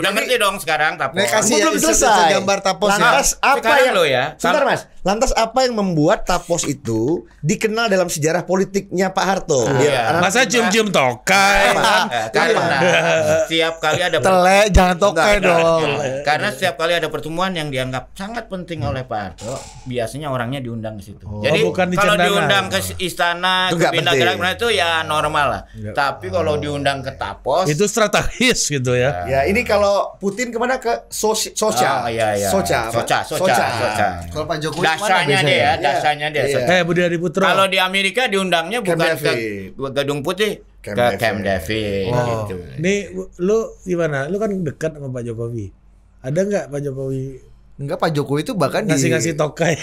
[SPEAKER 4] Udah ngerti dong sekarang tapos. belum selesai. Gambar tapos ya. apa
[SPEAKER 1] yang lo ya? Sebentar Mas, Lantas apa yang membuat Tapos itu dikenal dalam sejarah politiknya Pak Harto? Ah, ya, iya. Masa cium-cium
[SPEAKER 3] tokai? Iya, Pak, iya. karena iya. setiap
[SPEAKER 4] kali ada tele jangan tokai enggak, dong. karena setiap kali ada pertemuan yang dianggap sangat penting hmm. oleh Pak Harto, biasanya orangnya diundang ke situ. Oh, Jadi bukan di kalau diundang ke istana, itu ke Binagerak itu ya normal lah. Enggak. Ya. Tapi kalau oh. diundang ke Tapos
[SPEAKER 2] itu strategis gitu ya. Ya,
[SPEAKER 4] ini kalau Putin kemana ke sosial?
[SPEAKER 1] Sosial. Oh, ah, iya, iya. Sosial.
[SPEAKER 4] Kalau Pak Jokowi dasarnya dia ya, dasarnya dia. Eh Budi Putra. Kalau di
[SPEAKER 2] Amerika diundangnya
[SPEAKER 4] bukan ke Gedung Putih, Camp ke Camp David oh. gitu.
[SPEAKER 2] Nih lu gimana? Lu kan dekat sama Pak Jokowi. Ada nggak Pak Jokowi Enggak Pak Jokowi itu bahkan ngasih ngasih tokai.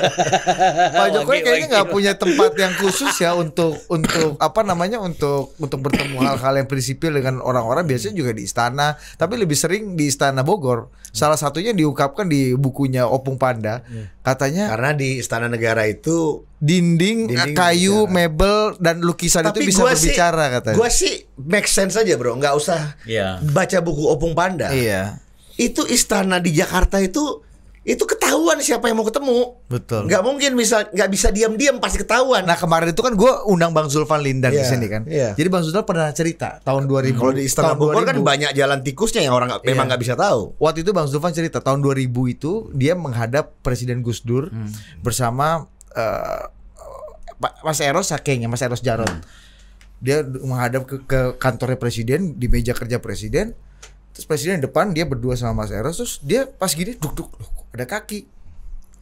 [SPEAKER 3] Pak Jokowi kayaknya nggak
[SPEAKER 1] punya tempat yang khusus ya untuk untuk apa namanya untuk untuk bertemu hal-hal yang prinsipil dengan orang-orang biasanya juga di istana, tapi lebih sering di istana Bogor. Salah satunya diungkapkan di bukunya Opung Panda, katanya karena di istana negara itu dinding, dinding kayu, bicara. mebel dan lukisan tapi itu bisa gua berbicara sih, katanya. Gua sih make sense aja bro, nggak usah yeah. baca buku Opung Panda. Iya. Yeah itu istana di Jakarta itu itu ketahuan siapa yang mau ketemu. Betul. Gak mungkin misal nggak bisa diam-diam pasti ketahuan. Nah kemarin itu kan gue undang Bang Zulfan Lindan yeah, di iya, sini kan. Yeah. Jadi Bang Zulfan pernah cerita tahun 2000. Kalau di Istana Bogor kan banyak jalan tikusnya yang orang yeah. memang nggak bisa tahu. Waktu itu Bang Zulfan cerita tahun 2000 itu dia menghadap Presiden Gus Dur hmm. bersama uh, Mas Eros sakingnya Mas Eros Jarot. Hmm. Dia menghadap ke, ke kantornya presiden di meja kerja presiden terus presiden depan dia berdua sama Mas Eros terus dia pas gini duk duk loh ada kaki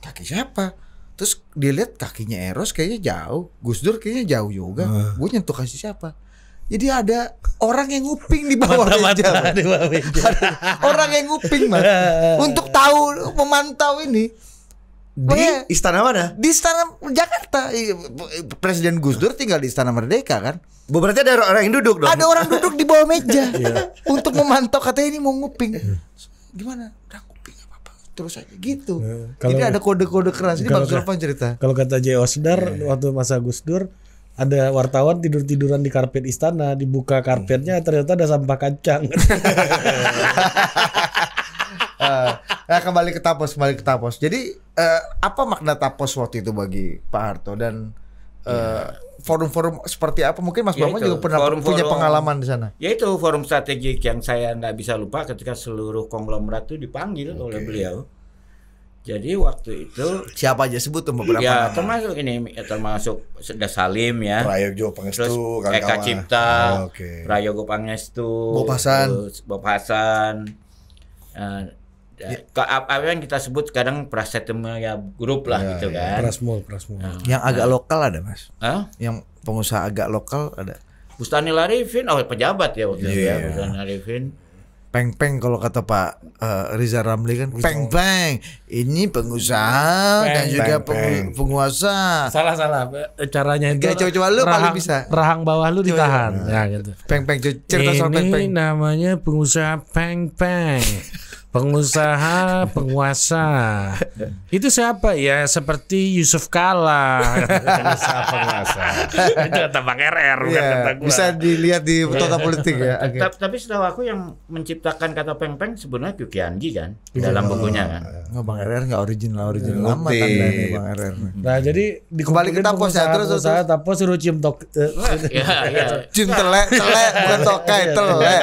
[SPEAKER 1] kaki siapa terus dia lihat kakinya Eros kayaknya jauh Gus Dur kayaknya jauh juga uh. Ah. gue nyentuh kasih siapa jadi ada orang yang nguping di bawah mata,
[SPEAKER 3] meja. di
[SPEAKER 1] orang yang nguping mas untuk tahu memantau ini di Oke. istana mana? Di istana Jakarta. Presiden Gus Dur tinggal di istana Merdeka kan. Berarti ada orang yang duduk dong. Ada orang duduk di bawah meja iya. untuk memantau katanya ini mau nguping. Iya. Gimana? Udah nguping apa apa. Terus aja gitu.
[SPEAKER 2] Iya. kalau, ini ada
[SPEAKER 1] kode-kode keras. Ini bagus apa cerita.
[SPEAKER 2] Kalau kata J. Osdar yeah. waktu masa Gus Dur ada wartawan tidur-tiduran di karpet istana, dibuka karpetnya ternyata ada sampah kacang. Ah nah, kembali ke tapos, kembali ke
[SPEAKER 1] tapos. Jadi uh, apa makna tapos waktu itu bagi Pak Harto dan eh, iya. forum-forum seperti apa mungkin Mas ya Bambang juga pernah forum, punya pengalaman di sana.
[SPEAKER 4] ya itu forum strategik yang saya nggak bisa lupa ketika seluruh konglomerat itu dipanggil okay. oleh beliau. Jadi waktu itu siapa aja sebut tuh beberapa ya, nama. termasuk ini ya, termasuk Seda Salim ya. Prayogo Pangestu, terus Eka Cipta, oh, okay. Prayogo Pangestu, Bob Hasan, Bob Hasan, Ya, ya. apa yang kita sebut sekarang prasetemia ya grup lah ya, gitu ya, kan. Prasmul, prasmul. Nah, yang agak nah.
[SPEAKER 1] lokal ada mas. Hah? Yang pengusaha agak lokal ada.
[SPEAKER 4] Bustani Larifin oh pejabat ya waktu yeah. itu ya iya. Bustani Larifin
[SPEAKER 1] Peng peng kalau kata Pak uh, Riza Ramli kan gitu. peng peng ini pengusaha peng, dan juga peng, peng. penguasa. Salah salah caranya itu. Gak coba-coba lu rahang, paling bisa. Rahang bawah lu ditahan. Coba. Ya gitu. Peng peng cerita soal peng peng. Ini
[SPEAKER 2] namanya pengusaha peng peng pengusaha, penguasa. Itu siapa ya? Seperti Yusuf Kala. pengusaha,
[SPEAKER 3] penguasa.
[SPEAKER 4] Itu kata Bang RR, bukan yeah, kata
[SPEAKER 2] gua. Bisa dilihat di iya. total politik ya. Okay.
[SPEAKER 4] Ta tapi setahu aku yang menciptakan kata peng-peng sebenarnya Kyu Anji kan yeah. dalam
[SPEAKER 1] bukunya kan. Oh, Bang RR nggak original, original lama nih Bang RR.
[SPEAKER 2] Nah, jadi dikembali ke tapos ya terus saya tapos suruh cium tok. Eh, iya, iya. Cium telek, telek bukan tokai, iya, telek.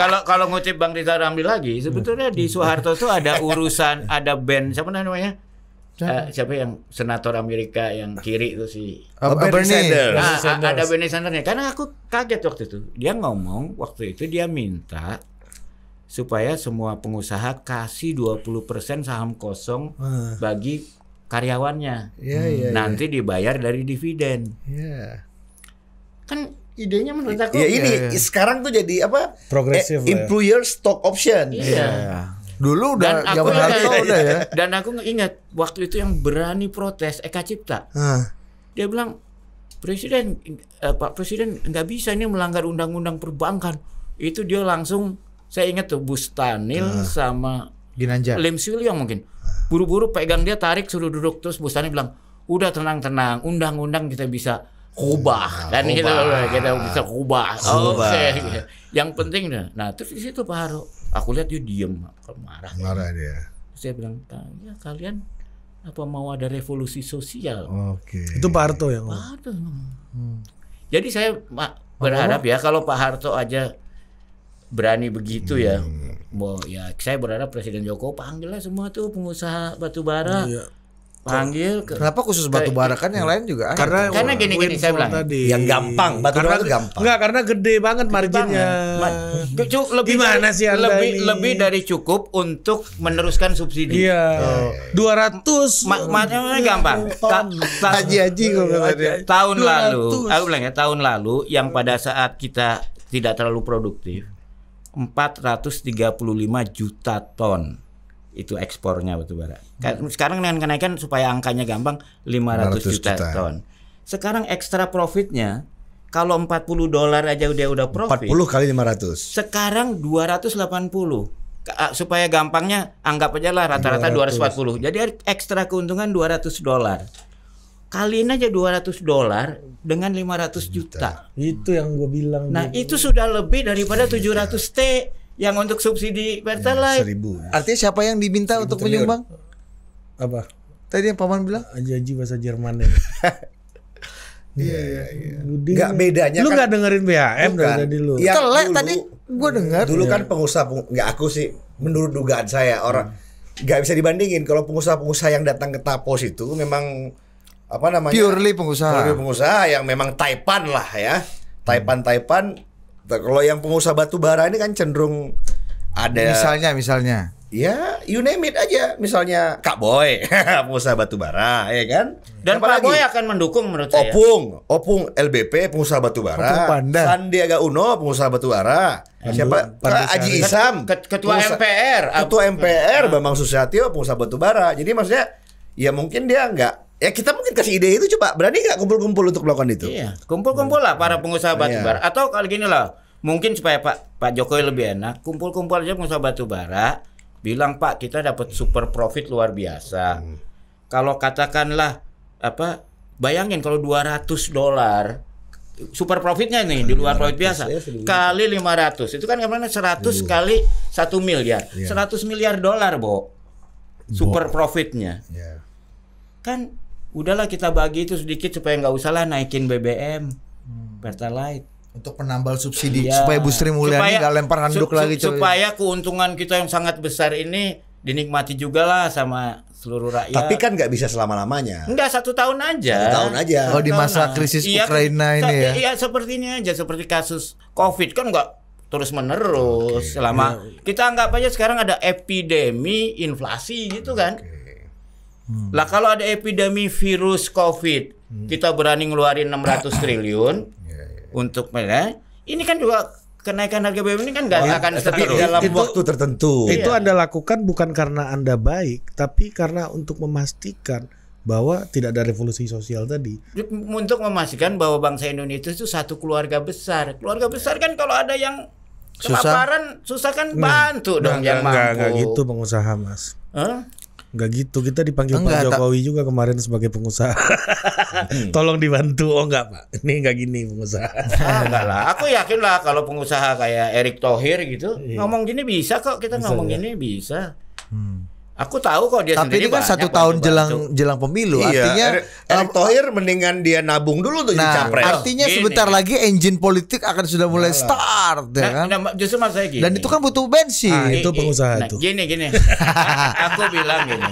[SPEAKER 4] Kalau kalau ngucap Bang Rizal Ramli lagi lagi. Sebetulnya di iya. Soeharto itu ada urusan, ada band siapa namanya? Uh, siapa yang senator Amerika yang kiri itu si uh, Bernie Sanders. Nah, Sanders. ada Bernie Sandersnya. Karena aku kaget waktu itu. Dia ngomong waktu itu dia minta supaya semua pengusaha kasih 20% saham kosong ah. bagi karyawannya. Yeah, yeah, Nanti yeah. dibayar dari dividen. Yeah.
[SPEAKER 1] Kan idenya menurut aku. Ya ini ya, ya. sekarang tuh jadi apa? Progresif eh, employer ya. stock option. Iya. Ya. Dulu udah dan aku ingat, ya.
[SPEAKER 4] Dan aku ingat waktu itu yang berani protes Eka Cipta. Huh. Dia bilang Presiden eh, Pak Presiden nggak bisa ini melanggar undang-undang perbankan. Itu dia langsung saya ingat tuh Bustanil huh. sama Ginanjar. Lim Sulyong mungkin. Buru-buru pegang dia tarik suruh duduk terus Bustanil bilang, "Udah tenang-tenang, undang-undang kita bisa kubah kan gitu kita bisa kubah. Oke. Yang penting nah, nah terus di situ Pak Haro, aku lihat dia diem marah. Marah dia. saya bilang, tanya kalian apa mau ada revolusi sosial?" Oke. Okay. Itu Pak Harto yang Pak
[SPEAKER 3] Harto. Hmm.
[SPEAKER 4] Jadi saya Pak, berharap ya kalau Pak Harto aja berani begitu ya, hmm. ya. Mau ya saya berharap Presiden Jokowi lah semua tuh pengusaha batu bara. Iya panggil ke, kenapa khusus batu bara kan gitu. yang lain juga ada
[SPEAKER 1] karena karena
[SPEAKER 3] gini gini saya bilang tadi. yang
[SPEAKER 1] gampang batu
[SPEAKER 3] bara gampang
[SPEAKER 2] enggak karena gede banget
[SPEAKER 4] marginnya lebih gimana sih anda lebih ini? lebih dari cukup untuk meneruskan subsidi iya eh. dua ratus maknanya gampang iya. haji haji tahun lalu aku bilang ya tahun lalu yang pada saat kita tidak terlalu produktif 435 juta ton itu ekspornya batu bara sekarang dengan kenaikan supaya angkanya gampang 500, 500 juta, juta ton. Sekarang ekstra profitnya kalau 40 dolar aja udah udah profit. 40
[SPEAKER 1] kali 500.
[SPEAKER 4] Sekarang 280. Ah, supaya gampangnya anggap aja lah rata-rata 240. Jadi ekstra keuntungan 200 dolar. Kaliin aja 200 dolar dengan 500 juta. juta.
[SPEAKER 2] Itu yang gue bilang.
[SPEAKER 4] Nah, gitu. itu sudah
[SPEAKER 2] lebih daripada
[SPEAKER 4] 700 T yang untuk subsidi ya, pertalite. Ya,
[SPEAKER 2] Artinya siapa yang diminta untuk menyumbang? Triliun apa tadi yang paman bilang aja aja bahasa Jerman deh ya. Iya, iya, iya. Gak bedanya lu kan, gak dengerin BHM dari tadi lu. Ya, Telek tadi
[SPEAKER 1] gue denger. Dulu ya. kan iya. pengusaha, nggak gak aku sih, menurut dugaan saya orang hmm. gak bisa dibandingin. Kalau pengusaha-pengusaha yang datang ke Tapos itu memang apa namanya? Purely pengusaha. Purely pengusaha yang memang Taipan lah ya. Taipan-Taipan. Kalau yang pengusaha batu bara ini kan cenderung
[SPEAKER 4] ada misalnya
[SPEAKER 1] misalnya ya you name it aja
[SPEAKER 4] misalnya Kak Boy pengusaha batu bara ya kan dan Apa Pak Boy akan mendukung menurut saya Opung Opung LBP pengusaha batu bara Sandiaga Uno pengusaha batu bara
[SPEAKER 1] siapa Pak Aji Isam ketua pengusaha, MPR ketua MPR ah. Bambang Susatyo pengusaha batu bara jadi maksudnya ya mungkin dia nggak Ya kita mungkin kasih ide itu coba berani nggak kumpul-kumpul untuk melakukan itu? Iya,
[SPEAKER 4] kumpul-kumpul lah para pengusaha iya. batu bara. Atau kalau gini lah, mungkin supaya Pak Pak Jokowi lebih enak kumpul-kumpul aja pengusaha batu bara bilang Pak kita dapat super profit luar biasa hmm. kalau katakanlah apa bayangin kalau 200 dolar super profitnya nih di luar profit biasa ya, kali 500 itu kan kemarin 100 iya. kali 1 miliar yeah. Iya. 100 miliar dolar Bo super Bo. profitnya yeah. kan udahlah kita bagi itu sedikit supaya nggak usahlah naikin BBM hmm. Pertalite untuk penambal subsidi iya. supaya Bu Sri Mulyani supaya, lempar handuk su, lagi su, supaya keuntungan kita yang sangat besar ini dinikmati juga lah sama seluruh rakyat. Tapi
[SPEAKER 1] kan nggak bisa selama lamanya.
[SPEAKER 4] Nggak satu tahun aja. Satu tahun aja. Oh di masa tahun krisis iya, kan? Ukraina ini ya. Iya seperti ini aja seperti kasus COVID kan nggak terus menerus okay. selama yeah. kita anggap aja sekarang ada epidemi inflasi gitu kan. Okay. Hmm. Lah kalau ada epidemi virus COVID hmm. kita berani ngeluarin 600 triliun hmm untuk mereka
[SPEAKER 2] ini kan juga kenaikan harga BBM ini kan nggak oh, iya. akan akan terjadi dalam itu, waktu tertentu. Itu iya. Anda lakukan bukan karena Anda baik, tapi karena untuk memastikan bahwa tidak ada revolusi sosial tadi.
[SPEAKER 4] Untuk memastikan bahwa bangsa Indonesia itu satu keluarga besar. Keluarga besar kan kalau ada yang
[SPEAKER 2] susah. kelaparan
[SPEAKER 4] susah kan hmm. bantu nah, dong yang enggak, mampu. Gak enggak gitu
[SPEAKER 2] pengusaha, Mas. Huh? Enggak gitu, kita dipanggil enggak, Pak Jokowi juga kemarin sebagai pengusaha. Hmm. Tolong dibantu. Oh enggak, Pak. Ini enggak gini pengusaha. ah, enggak lah. Aku
[SPEAKER 4] yakin lah kalau pengusaha kayak
[SPEAKER 2] Erick Thohir gitu, iya.
[SPEAKER 4] ngomong gini bisa kok. Kita bisa ngomong ya?
[SPEAKER 2] gini bisa.
[SPEAKER 4] Hmm. Aku tahu kok dia Tapi Tapi ini kan satu tahun
[SPEAKER 1] jelang jelang pemilu. Iya. Artinya
[SPEAKER 4] Erick Thohir mendingan dia nabung
[SPEAKER 1] dulu tuh nah, jadi capres. Nah, artinya gini. sebentar lagi engine politik akan sudah mulai nah,
[SPEAKER 4] start ya nah, kan. Nah, justru maksud saya gini.
[SPEAKER 1] Dan itu kan butuh bensin. Nah, itu pengusaha nah, itu.
[SPEAKER 4] Gini gini. aku bilang gini.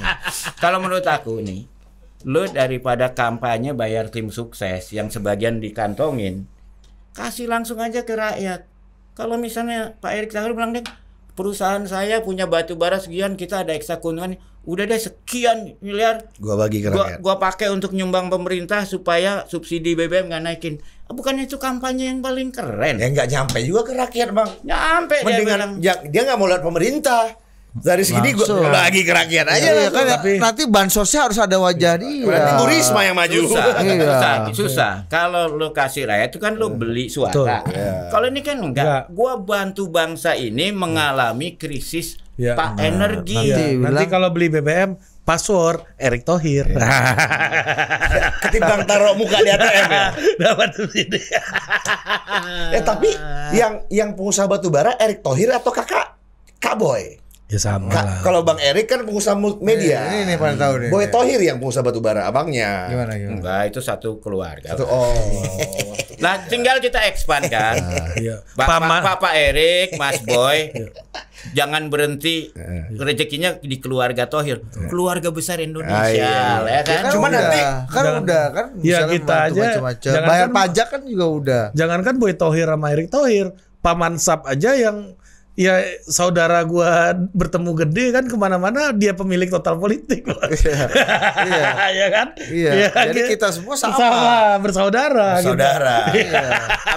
[SPEAKER 4] Kalau menurut aku nih, lu daripada kampanye bayar tim sukses yang sebagian dikantongin, kasih langsung aja ke rakyat. Kalau misalnya Pak Erick Thohir bilang deh perusahaan saya punya batu bara sekian kita ada keuntungan udah deh sekian miliar
[SPEAKER 3] gua bagi ke gua, rakyat.
[SPEAKER 4] gua pakai untuk nyumbang pemerintah supaya subsidi BBM nggak naikin ah, bukan itu kampanye yang paling keren ya nggak nyampe juga ke rakyat bang nyampe Mendingan dia bilang. Ya, dia nggak mau lihat pemerintah dari
[SPEAKER 1] segini gue lagi ke rakyat aja iya, iya, kan ya kan, tapi nanti bansosnya harus ada wajah dia. Iya. Berarti Bu yang maju. Susah, iya. susah. susah.
[SPEAKER 4] Kalau lu kasih rakyat itu kan lu beli suara. Iya. Kalau ini kan enggak. Iya. Gua bantu bangsa ini mengalami krisis ya. pak nah, energi. Nanti,
[SPEAKER 2] nanti kalau beli BBM password Erick Thohir.
[SPEAKER 4] Ketimbang taruh muka
[SPEAKER 2] di ATM
[SPEAKER 1] ya. Dapat subsidi. eh tapi
[SPEAKER 2] yang yang pengusaha batubara
[SPEAKER 1] Erick Thohir atau kakak Kak Boy? Ya sama Ka Kalau Bang Erik kan pengusaha media. Ini, eh, ini, ini paling tahu nih. Boy Tohir yang
[SPEAKER 4] pengusaha batu bara abangnya. Gimana gimana? Enggak, itu satu keluarga. Satu oh. nah, tinggal kita expand kan. Ah, iya. Bapak Papa Erik, Mas Boy. Iya. jangan berhenti eh. rezekinya di keluarga Tohir, eh. keluarga besar Indonesia, ah, iya. ya kan? kan Cuman nanti kan jangan,
[SPEAKER 2] udah kan ya kita aja macam -macam. bayar kan, pajak kan juga udah. Jangankan Boy Tohir sama Erik Tohir, paman Sap aja yang ya saudara gue bertemu gede kan kemana-mana dia pemilik total politik iya, iya. ya kan iya. Ya, jadi kita semua sama, sama bersaudara gitu. bersaudara gitu.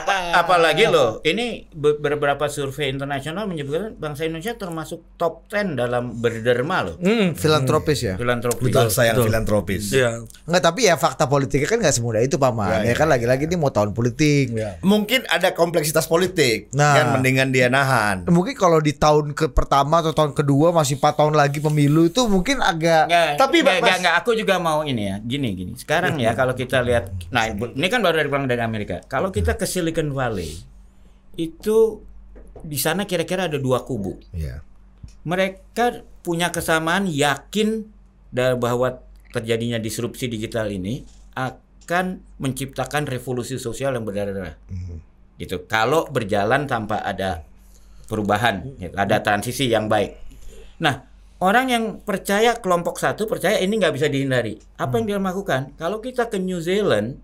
[SPEAKER 4] apa apalagi loh ini beberapa survei internasional menyebutkan bangsa Indonesia termasuk top 10 dalam berderma loh mm, filantropis ya filantropis betul sayang betul. filantropis iya.
[SPEAKER 1] iya. nggak tapi ya fakta politiknya kan nggak semudah itu paman ya, ya, ya kan lagi-lagi ini mau tahun politik ya. mungkin ada kompleksitas politik nah, kan mendingan dia nahan mungkin mungkin kalau di tahun ke pertama atau tahun kedua masih empat tahun lagi pemilu itu mungkin agak
[SPEAKER 3] nggak, tapi nggak, mas... nggak,
[SPEAKER 4] aku juga mau ini ya gini gini sekarang ya kalau kita lihat nah ini kan baru dari pulang dari Amerika kalau kita ke Silicon Valley itu di sana kira-kira ada dua kubu yeah. mereka punya kesamaan yakin bahwa terjadinya disrupsi digital ini akan menciptakan revolusi sosial yang berdarah-darah mm -hmm. gitu kalau berjalan tanpa ada perubahan, gitu. ada transisi yang baik. Nah, orang yang percaya kelompok satu percaya ini nggak bisa dihindari. Apa yang dia lakukan? Kalau kita ke New Zealand,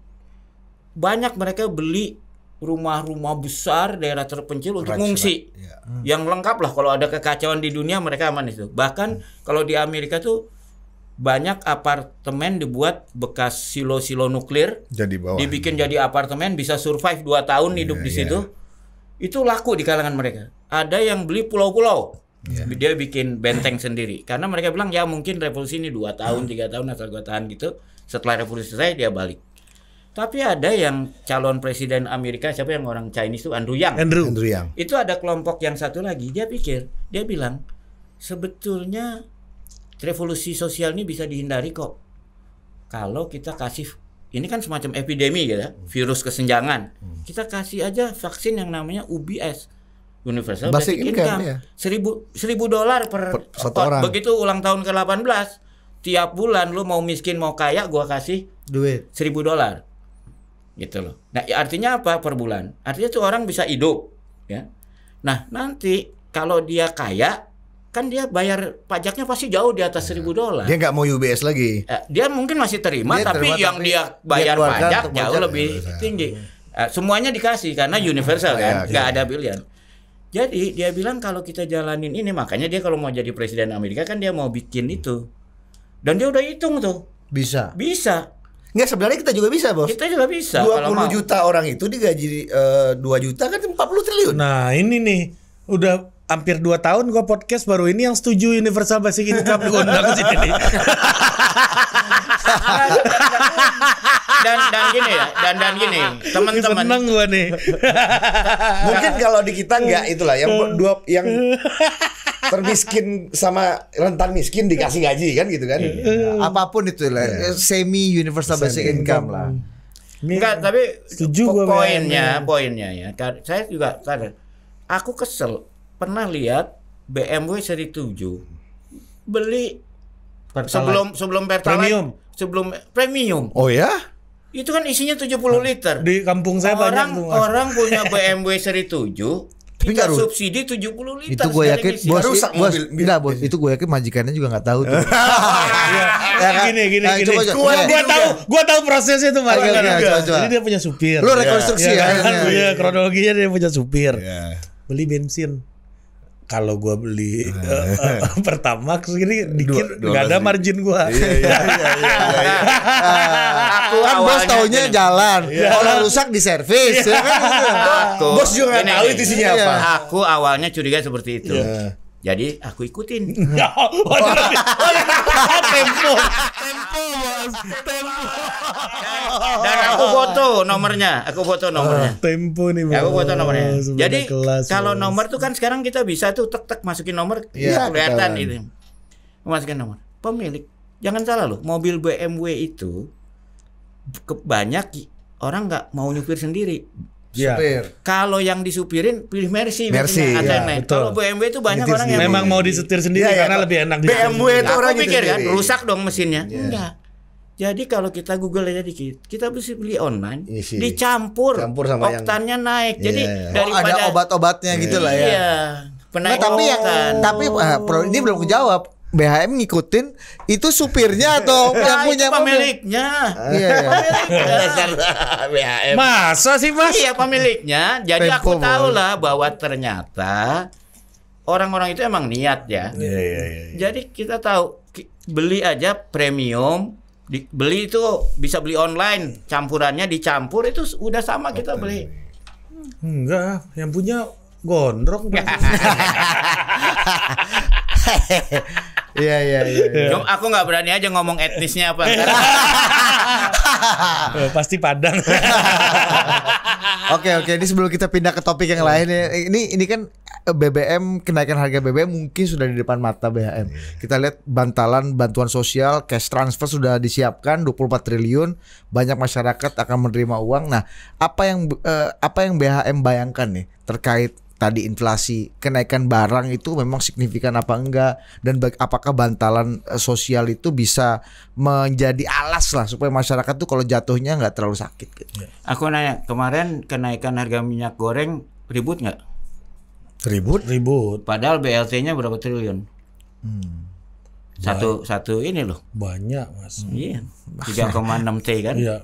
[SPEAKER 4] banyak mereka beli rumah-rumah besar daerah terpencil untuk right, Right. Yeah. Hmm. Yang lengkap lah kalau ada kekacauan di dunia mereka aman itu. Bahkan hmm. kalau di Amerika tuh banyak apartemen dibuat bekas silo-silo nuklir. Jadi bawah. Dibikin jadi apartemen bisa survive 2 tahun yeah, hidup di yeah. situ. Itu laku di kalangan mereka ada yang beli pulau-pulau. Yeah. Dia bikin benteng sendiri. Karena mereka bilang ya mungkin revolusi ini dua tahun, tiga tahun atau dua tahan gitu. Setelah revolusi selesai dia balik. Tapi ada yang calon presiden Amerika siapa yang orang Chinese itu Andrew Yang. Andrew. Andrew Yang. Itu ada kelompok yang satu lagi dia pikir dia bilang sebetulnya revolusi sosial ini bisa dihindari kok kalau kita kasih ini kan semacam epidemi ya virus kesenjangan hmm. kita kasih aja vaksin yang namanya UBS universal basic, basic income, income ya. seribu seribu dolar per, per satu pot. orang. Begitu ulang tahun ke 18 tiap bulan lu mau miskin mau kaya gua kasih duit seribu dolar gitu loh. Nah ya artinya apa per bulan? Artinya tuh orang bisa hidup ya. Nah nanti kalau dia kaya kan dia bayar pajaknya pasti jauh di atas seribu iya. dolar. Dia nggak mau UBS lagi. Eh, dia mungkin masih terima, dia tapi yang tapi dia bayar dia pajak jauh lebih ya. tinggi. Eh, semuanya dikasih karena universal iya, kan, nggak ya, ya. ada pilihan. Jadi dia bilang kalau kita jalanin ini makanya dia kalau mau jadi presiden Amerika kan dia mau bikin itu. Dan dia udah hitung tuh. Bisa. Bisa. Enggak sebenarnya kita juga bisa, Bos. Kita juga bisa 20
[SPEAKER 1] kalau mau.
[SPEAKER 2] juta orang itu digaji uh, eh, 2 juta kan 40 triliun. Nah, ini nih udah hampir 2 tahun gua podcast baru ini yang setuju universal basic income diundang sini.
[SPEAKER 3] dan dan gini ya, dan dan
[SPEAKER 1] gini, teman-teman. Seneng gue nih. Mungkin kalau di kita nggak itulah yang dua yang termiskin sama rentan miskin dikasih gaji kan gitu kan. Iya. Apapun itu lah, yeah. semi universal basic income, income lah.
[SPEAKER 4] Enggak, tapi setuju
[SPEAKER 1] po
[SPEAKER 3] poinnya, ya.
[SPEAKER 4] poinnya ya. Saya juga kan aku kesel pernah lihat BMW seri 7 beli Pertalite. sebelum sebelum Pertalite premium sebelum premium. Oh ya? Itu kan isinya 70 liter. Di kampung saya orang, banyak bunga. Orang punya BMW seri 7 tapi nggak subsidi 70 liter. Itu gue yakin bos, rusak bos, mobil.
[SPEAKER 1] Enggak, bos, itu gue yakin majikannya juga nggak tahu tuh.
[SPEAKER 3] ya, Gini gini nah, gini. Coba, coba. Gua, iya. gua tahu,
[SPEAKER 2] gua tahu prosesnya itu Mas. Okay, Jadi dia punya supir. Lu rekonstruksi iya. ya. Iya, kan? Iya. kronologinya dia punya supir. Beli bensin kalau gue beli uh, uh, pertamax dikit nggak ada margin gue. Iya, iya, iya, iya, iya. iya.
[SPEAKER 3] Aku kan bos taunya gini. jalan, iya.
[SPEAKER 2] kalau rusak di servis. Iya. ya kan? Bos juga nggak tahu itu isinya iya. apa.
[SPEAKER 4] Aku awalnya curiga seperti itu. Iya. Jadi aku ikutin. Ya,
[SPEAKER 3] tempo, tempo tempo. Dan
[SPEAKER 4] aku foto nomornya, aku foto ah, nomornya.
[SPEAKER 2] tempo nih Aku foto nomornya.
[SPEAKER 4] Jadi kalau nomor tuh kan sekarang kita bisa tuh tek tek masukin nomor, ya, kelihatan itu. Masukin nomor. Pemilik, jangan salah loh, mobil BMW itu kebanyak orang nggak mau nyupir sendiri yeah. supir. Kalau yang disupirin pilih Mercy, Mercy ada ya, Kalau BMW itu banyak orang sendiri. yang memang mau
[SPEAKER 2] disetir sendiri ya, ya, karena lebih enak. BMW itu nah, orang pikir gitu kan rusak
[SPEAKER 4] dong mesinnya. Yeah. Enggak. Jadi kalau kita Google aja dikit, kita bisa beli online, Isi. Iya dicampur, Campur sama oktannya yang... naik. Jadi yeah. Iya, iya. daripada oh, ada obat-obatnya yeah. gitu lah ya. Iya.
[SPEAKER 1] nah, tapi yang tapi uh, ini belum kejawab. BHM ngikutin itu supirnya atau nah, yang punya itu pemiliknya.
[SPEAKER 3] Iya. iya.
[SPEAKER 4] BHM. Masa sih Mas? Iya pemiliknya. Jadi Tempo aku tahu lah bahwa ternyata orang-orang itu emang niat ya. Iya, iya, iya. iya. Jadi kita tahu beli aja premium di, beli itu bisa beli online campurannya dicampur itu udah sama kita beli
[SPEAKER 2] enggak yang punya gondrong Iya iya iya. iya. iya.
[SPEAKER 4] Aku nggak berani aja ngomong etnisnya apa.
[SPEAKER 2] oh, pasti Padang.
[SPEAKER 1] Oke oke ini sebelum kita pindah ke topik yang lain ya. ini ini kan eh, BBM kenaikan harga BBM mungkin sudah di depan mata BHM. Kita lihat bantalan bantuan sosial cash transfer sudah disiapkan 24 triliun, banyak masyarakat akan menerima uang. Nah, apa yang eh, apa yang BHM bayangkan nih terkait tadi inflasi, kenaikan barang itu memang signifikan apa enggak dan apakah bantalan eh, sosial itu bisa menjadi alas lah supaya masyarakat tuh kalau jatuhnya nggak terlalu sakit. Gitu?
[SPEAKER 4] Ya. Aku nanya kemarin kenaikan harga minyak goreng ribut nggak? Ribut? Ribut. Padahal BLT-nya berapa triliun? Hmm. Satu satu ini loh.
[SPEAKER 2] Banyak mas. Iya. Hmm. Tiga koma enam t kan? Iya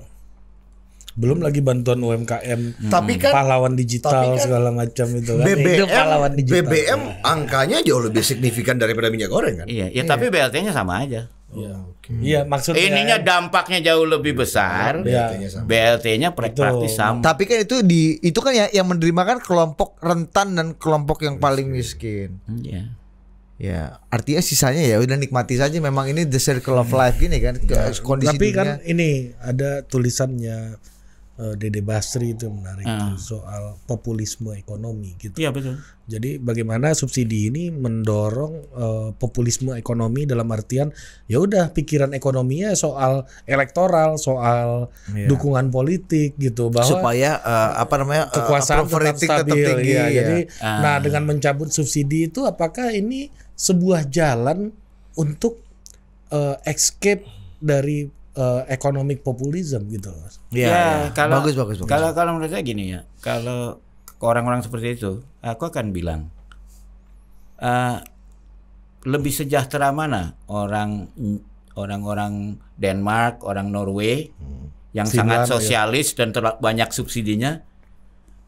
[SPEAKER 2] belum lagi bantuan UMKM, tapi kan pahlawan digital tapi kan segala macam itu kan. BBM, itu pahlawan digital.
[SPEAKER 3] BBM
[SPEAKER 4] angkanya jauh lebih signifikan daripada minyak goreng kan? Iya, ya, iya. tapi BLT-nya sama aja. Iya, okay. iya maksudnya ininya dampaknya jauh lebih besar. Ya. BLT-nya praktis
[SPEAKER 1] sama. Tapi kan itu di itu kan ya yang menerima kan kelompok rentan dan kelompok yang iya, paling iya.
[SPEAKER 2] miskin. Iya.
[SPEAKER 4] Ya,
[SPEAKER 1] artinya sisanya ya udah nikmati saja memang ini the circle of life gini kan ya. kondisi Tapi kan dunia.
[SPEAKER 2] kan ini ada tulisannya Eh, Dede Basri itu menarik uh. soal populisme ekonomi gitu. Iya betul. Jadi bagaimana subsidi ini mendorong uh, populisme ekonomi dalam artian ya udah pikiran ekonominya soal elektoral, soal iya. dukungan politik gitu bahwa supaya
[SPEAKER 1] uh, apa namanya uh, kekuasaan tetap stabil. Tetap tinggi, ya. Iya. Jadi uh. nah dengan
[SPEAKER 2] mencabut subsidi itu apakah ini sebuah jalan untuk uh, escape dari uh, economic populism gitu loh. Iya, ya, iya. kalau bagus, bagus bagus. Kalau
[SPEAKER 4] kalau menurut saya gini ya, kalau orang-orang seperti itu, aku akan bilang uh, lebih sejahtera mana orang orang-orang Denmark, orang Norway hmm. yang sangat ya. sosialis ya. dan banyak subsidinya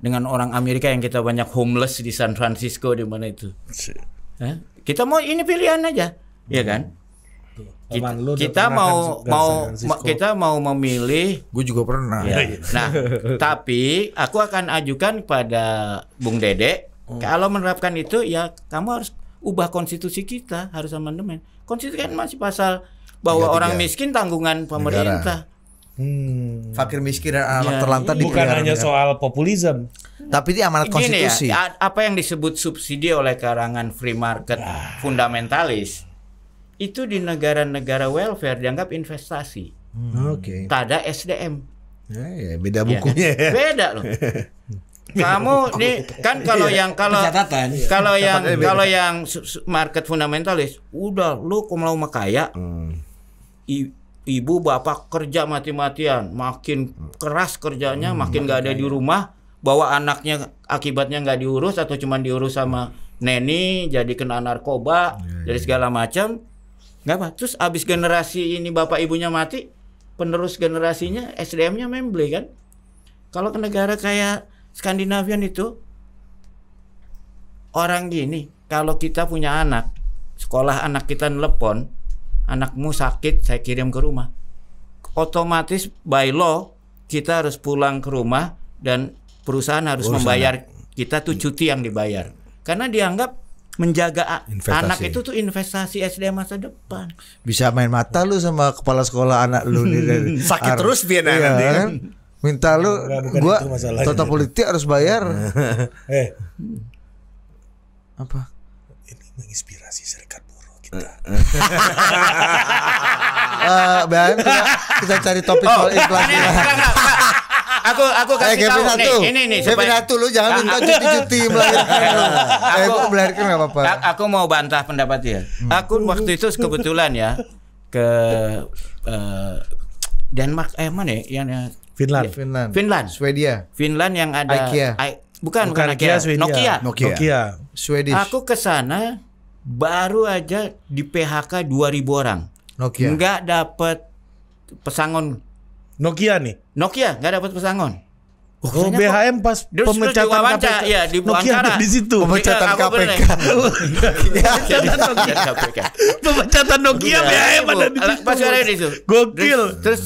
[SPEAKER 4] dengan orang Amerika yang kita banyak homeless di San Francisco di mana itu. Si. Kita mau ini pilihan aja, hmm. ya kan? kita, lu kita mau mau ma kita mau memilih gue juga pernah ya. Iya. nah tapi aku akan ajukan pada Bung Dede hmm. kalau menerapkan itu ya kamu harus ubah konstitusi kita harus amandemen konstitusi kan masih pasal bahwa orang miskin tanggungan pemerintah
[SPEAKER 2] Hmm.
[SPEAKER 4] Fakir miskin dan anak ya, terlantar iya. bukan hanya soal
[SPEAKER 2] populisme, tapi ini amanat ya, konstitusi. Ya,
[SPEAKER 4] apa yang disebut subsidi oleh karangan free market ah. fundamentalis itu di negara-negara welfare dianggap investasi. Hmm. Oke. Okay. Tada SDM.
[SPEAKER 1] Ya, ya, beda bukunya. Ya, ya. Beda loh.
[SPEAKER 4] Kamu nih kan kalau iya, yang kalau iya. kalau yang kalau yang market fundamentalis, udah lu kok mau kaya, hmm. ibu bapak kerja mati-matian, makin keras kerjanya, hmm, makin nggak ada di rumah, bawa anaknya akibatnya nggak diurus atau cuma diurus sama neni, jadi kena narkoba, ya, jadi ya, segala macam Nggak apa. Terus abis generasi ini bapak ibunya mati, penerus generasinya SDM-nya memble kan. Kalau ke negara kayak Skandinavian itu orang gini, kalau kita punya anak, sekolah anak kita nelpon, anakmu sakit, saya kirim ke rumah. Otomatis by law kita harus pulang ke rumah dan perusahaan harus perusahaan. membayar kita tuh cuti yang dibayar. Karena dianggap menjaga investasi. anak itu tuh investasi SD masa depan.
[SPEAKER 1] Bisa main mata lu sama kepala sekolah anak lu di sakit terus dia iya, nanti kan. Minta lu Enggak,
[SPEAKER 3] gua total politik
[SPEAKER 1] harus bayar. eh. Apa?
[SPEAKER 3] Ini menginspirasi serikat buruh kita.
[SPEAKER 1] uh, ben, kita, kita cari topik oh, soal inflasi.
[SPEAKER 2] aku
[SPEAKER 1] aku kasih eh, tahu nih, ini nih supaya... satu lu jangan minta ah, cuti-cuti melahirkan. aku eh,
[SPEAKER 4] melahirkan apa-apa. Aku mau bantah pendapat dia. Hmm. Aku waktu itu kebetulan ya ke eh, Denmark eh mana ya yang Finland. Iya. Finland. Finland. Swedia. Finland yang ada IKEA. bukan bukan, bukan IKEA, IKEA. Nokia. Nokia. Nokia. Swedish. Aku ke sana baru aja di PHK 2000 orang. Nokia. nggak dapat pesangon Nokia nih. Nokia nggak dapat pesangon.
[SPEAKER 2] Oh, oh BHM pas pemecatan iya, wawancara, KPK. Ya, di iya, Nokia ada di situ. Pemecatan KPK. pemecatan Nokia. KPK. pemecatan Nokia BHM ada di iya,
[SPEAKER 3] situ. Pas ada di
[SPEAKER 4] situ. Gokil. Terus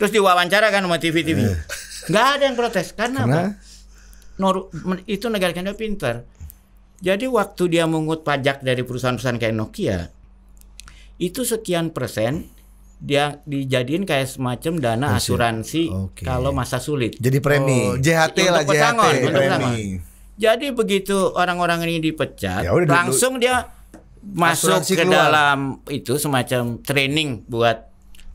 [SPEAKER 4] terus diwawancara kan sama TV TV. Enggak ada yang protes karena, karena? apa? Nor itu negara Kanada pinter. Jadi waktu dia mengut pajak dari perusahaan-perusahaan kayak Nokia itu sekian persen dia dijadiin kayak semacam dana Masih. asuransi okay. kalau masa sulit. Jadi premi. Oh, JHT untuk lah pesangon, JHT. Untuk premi. Jadi begitu orang-orang ini dipecat, ya udah, langsung dia masuk ke keluar. dalam itu semacam training buat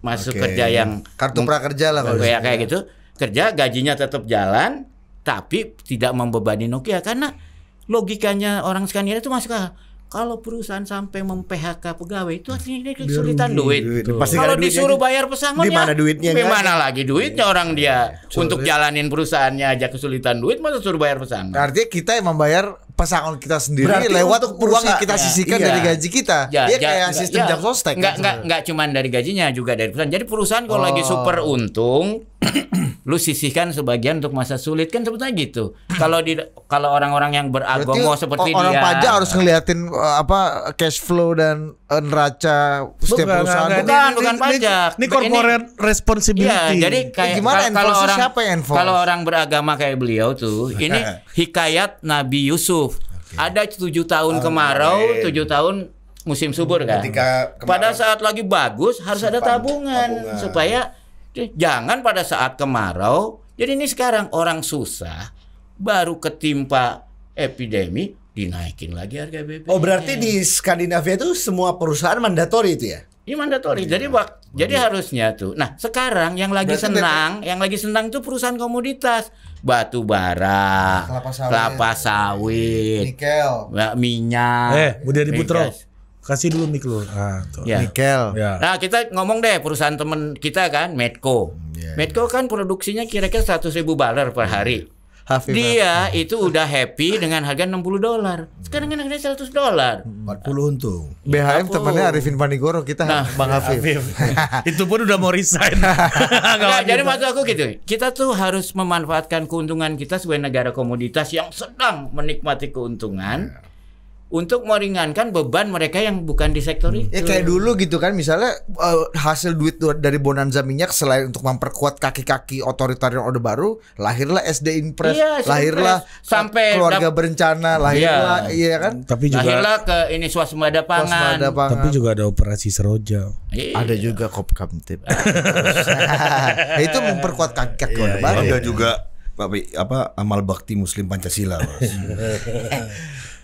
[SPEAKER 4] masuk okay. kerja yang kartu prakerja lah kalau kayak kayak gitu. Kerja gajinya tetap jalan tapi tidak membebani Nokia karena logikanya orang Skandinavia itu masuk ke kalau perusahaan sampai mem-PHK pegawai itu artinya dia kesulitan duit. duit. kalau disuruh bayar pesangon di ya, mana duitnya? Gimana kan? lagi duitnya ya, orang dia ya, untuk jalanin perusahaannya aja kesulitan duit masa suruh bayar pesangon. Artinya kita yang membayar pesangon kita sendiri Berarti lewat uang yang kita iya, sisihkan iya. dari gaji kita. Ya, dia ja, ya, kayak sistem ya, jam sostek. Enggak kan, enggak enggak cuman dari gajinya juga dari perusahaan. Jadi perusahaan kalau oh. lagi super untung lu sisihkan sebagian untuk masa sulit kan sebetulnya gitu. Kalau di kalau orang-orang yang beragama seperti orang dia orang pajak
[SPEAKER 1] harus ngeliatin eh, apa cash flow dan eh, neraca setiap bukan, perusahaan. Enggak, bukan,
[SPEAKER 2] ini, bukan pajak. Ini corporate ini, responsibility. Ya, jadi eh, kayak gimana kalau orang siapa yang Kalau orang
[SPEAKER 4] beragama kayak beliau tuh, ini hikayat Nabi Yusuf. Okay. Ada tujuh tahun oh, kemarau, iya. tujuh tahun musim subur kan. Ketika kemarau, Pada saat lagi bagus harus ada tabungan, tabungan. supaya Jangan pada saat kemarau. Jadi ini sekarang orang susah baru ketimpa epidemi dinaikin lagi harga BBM. Oh berarti di
[SPEAKER 1] Skandinavia itu semua perusahaan mandatori itu ya?
[SPEAKER 4] Iya mandatori. Iya. Oh, jadi wak, iya. jadi harusnya tuh. Nah sekarang yang lagi berarti senang, itu... yang lagi senang tuh perusahaan komoditas batu bara, kelapa sawit, kelapa sawit nikel,
[SPEAKER 2] minyak. Eh, Budi Diputro. Kasih dulu mic lu. Ah, tuh. Nikel. Ya. ya.
[SPEAKER 4] Nah, kita ngomong deh perusahaan temen kita kan, Medco. Hmm, yeah. Medco kan produksinya kira-kira 100 ribu baler per hmm. hari. Half Dia itu udah happy dengan harga 60 dolar. Sekarang kan harganya 100 dolar.
[SPEAKER 1] 40 untung. Ya, BHM 40. temannya Arifin Panigoro kita nah, Bang Hafif. Ya, Hafif.
[SPEAKER 2] itu pun udah mau resign. nah,
[SPEAKER 4] jadi maksud aku gitu. Kita tuh harus memanfaatkan keuntungan kita sebagai negara komoditas yang sedang menikmati keuntungan. Yeah untuk meringankan beban mereka yang bukan di sektor hmm. ya, itu. Ya kayak
[SPEAKER 1] dulu gitu kan misalnya uh, hasil duit dari bonanza minyak selain untuk memperkuat kaki-kaki otoritarian Orde Baru, lahirlah
[SPEAKER 2] SD Impres, iya, lahirlah
[SPEAKER 3] impress. sampai keluarga berencana, iya. lahirlah iya. iya kan?
[SPEAKER 2] Tapi juga lahirlah
[SPEAKER 4] ke ini swasembada pangan. pangan. Tapi
[SPEAKER 2] juga ada operasi Seroja. Iya. Ada juga Kopkamtib.
[SPEAKER 3] nah, itu memperkuat kaki-kaki Orde iya, iya. Baru. Ada
[SPEAKER 2] juga
[SPEAKER 1] apa amal bakti muslim Pancasila.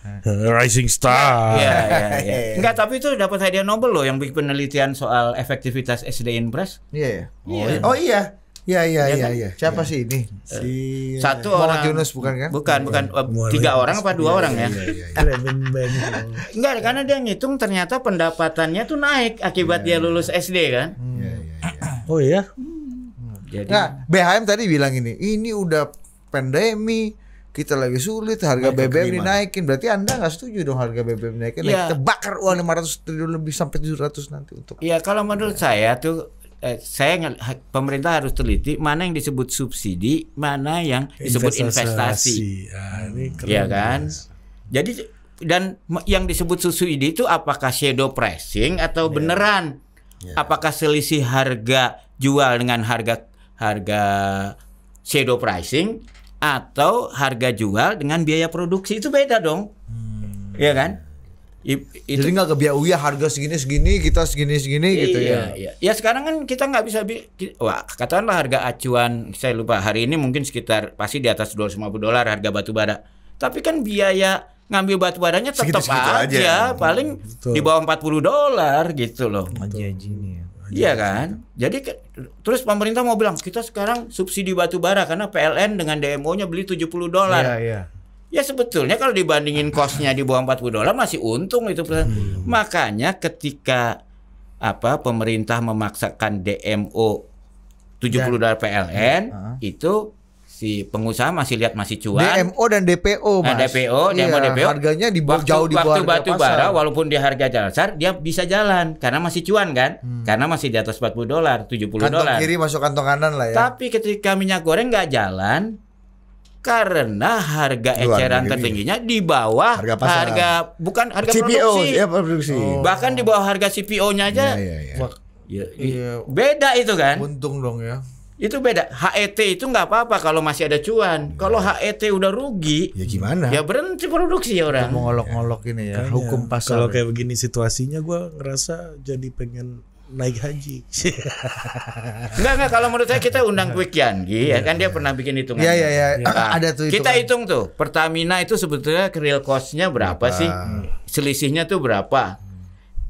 [SPEAKER 1] Eh, rising
[SPEAKER 4] Star.
[SPEAKER 2] Iya, iya, iya.
[SPEAKER 4] Enggak, tapi itu dapat hadiah Nobel loh yang bikin penelitian soal efektivitas SD Press.
[SPEAKER 1] Iya, iya.
[SPEAKER 3] Iya.
[SPEAKER 4] Oh, iya. Oh,
[SPEAKER 1] iya. Iya iya iya iya. Kan? iya. Siapa sih ini? Eh, si
[SPEAKER 4] satu orang Yunus bukan kan? Bukan bukan eh, tiga orang apa dua orang ya? Enggak karena dia ngitung ternyata pendapatannya tuh naik akibat dia lulus SD kan? Oh iya. Jadi nah,
[SPEAKER 1] BHM tadi bilang ini, ini udah pandemi, kita lagi sulit harga Naik BBM dinaikin berarti anda nggak setuju dong
[SPEAKER 4] harga BBM naikin ya. kita
[SPEAKER 1] bakar uang 500 triliun lebih sampai 700 nanti untuk
[SPEAKER 4] ya kalau menurut ya. saya tuh eh, saya pemerintah harus teliti mana yang disebut subsidi mana yang disebut investasi, investasi. Ya, ini keren ya kan ya. jadi dan yang disebut subsidi itu apakah shadow pricing atau ya. beneran ya. apakah selisih harga jual dengan harga harga shadow pricing atau harga jual dengan biaya produksi itu beda dong. Hmm. Iya kan? I, itu. Jadi nggak kebiaya ya harga segini segini kita segini segini I,
[SPEAKER 3] iya, gitu ya. Iya.
[SPEAKER 4] Ya sekarang kan kita nggak bisa bi wah katakanlah harga acuan saya lupa hari ini mungkin sekitar pasti di atas dua 250 dolar harga batu bara. Tapi kan biaya ngambil batu baranya tetap aja, aja paling Betul. di bawah empat puluh dolar gitu loh. Betul. Iya kan? Jadi ke, terus pemerintah mau bilang kita sekarang subsidi batu bara karena PLN dengan DMO-nya beli 70 dolar. Iya, iya. Ya sebetulnya kalau dibandingin kosnya di bawah 40 dolar masih untung itu. Hmm. Makanya ketika apa pemerintah memaksakan DMO 70 puluh dolar PLN uh. Iya, itu si pengusaha masih lihat masih cuan. DMO
[SPEAKER 1] dan DPO, nah, Mas. Nah, DPO, iya, DMO, DPO. Harganya di bawah jauh di bawah waktu batu bara walaupun
[SPEAKER 4] dia harga dasar dia bisa jalan karena masih cuan kan? Hmm. Karena masih di atas 40 dolar, 70 dolar. Kantong kiri
[SPEAKER 1] masuk kantong kanan lah ya.
[SPEAKER 4] Tapi ketika minyak goreng nggak jalan karena harga eceran tertingginya di bawah harga, harga bukan harga CPO, produksi. Ya, produksi. Oh. Bahkan di bawah harga CPO-nya aja. Iya, iya, iya. Ya, iya. Beda itu kan? Untung dong ya. Itu beda. HET itu nggak apa-apa kalau masih ada cuan. Kalau HET udah rugi, ya gimana? Ya berhenti produksi ya orang.
[SPEAKER 2] Mau ngolok-ngolok ini ya. hukum pasar. Kalau kayak begini situasinya gue ngerasa jadi pengen naik haji. enggak enggak kalau menurut saya kita undang Quick Yanggi
[SPEAKER 4] ya kan dia pernah bikin hitungan. Iya iya iya. Ya kan? Ada tuh Kita hitung tuh Pertamina itu sebetulnya real costnya nya berapa sih? Selisihnya tuh berapa?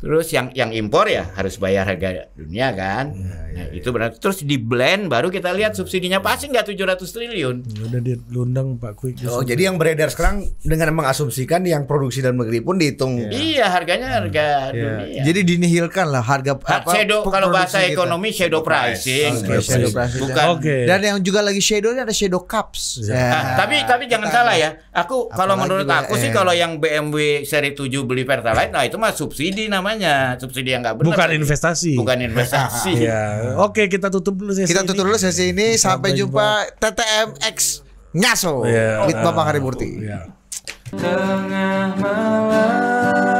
[SPEAKER 4] Terus yang yang impor ya harus bayar harga dunia kan. Ya, ya, nah, ya. itu benar. Terus di blend baru kita lihat subsidinya iya. pasti nggak 700 triliun. Ya,
[SPEAKER 1] udah diundang Pak Kuy. Oh, jadi yang beredar sekarang dengan mengasumsikan yang produksi dan negeri pun dihitung. Ya.
[SPEAKER 4] Iya, harganya iya. harga ya. dunia.
[SPEAKER 1] Jadi dinihilkan lah harga ha, apa, shadow
[SPEAKER 4] kalau bahasa kita. ekonomi shadow pricing. Oh, okay. Shadow
[SPEAKER 3] pricing. Bukan. Okay. Dan
[SPEAKER 1] yang juga lagi shadow ada shadow
[SPEAKER 2] cups. Ya. Nah, ah,
[SPEAKER 4] tapi tapi jangan salah ya. Aku kalau menurut aku sih eh. kalau yang BMW seri 7 beli Pertalite nah itu mah subsidi namanya namanya subsidi yang nggak benar. Bukan
[SPEAKER 2] investasi. Bukan investasi.
[SPEAKER 1] ya. Oke kita tutup dulu sesi Kita tutup dulu sesi ini. Sampai, Sampai jumpa. jumpa TTMX Ngaso yeah. with Bapak Harimurti. Yeah. Tengah
[SPEAKER 3] malam.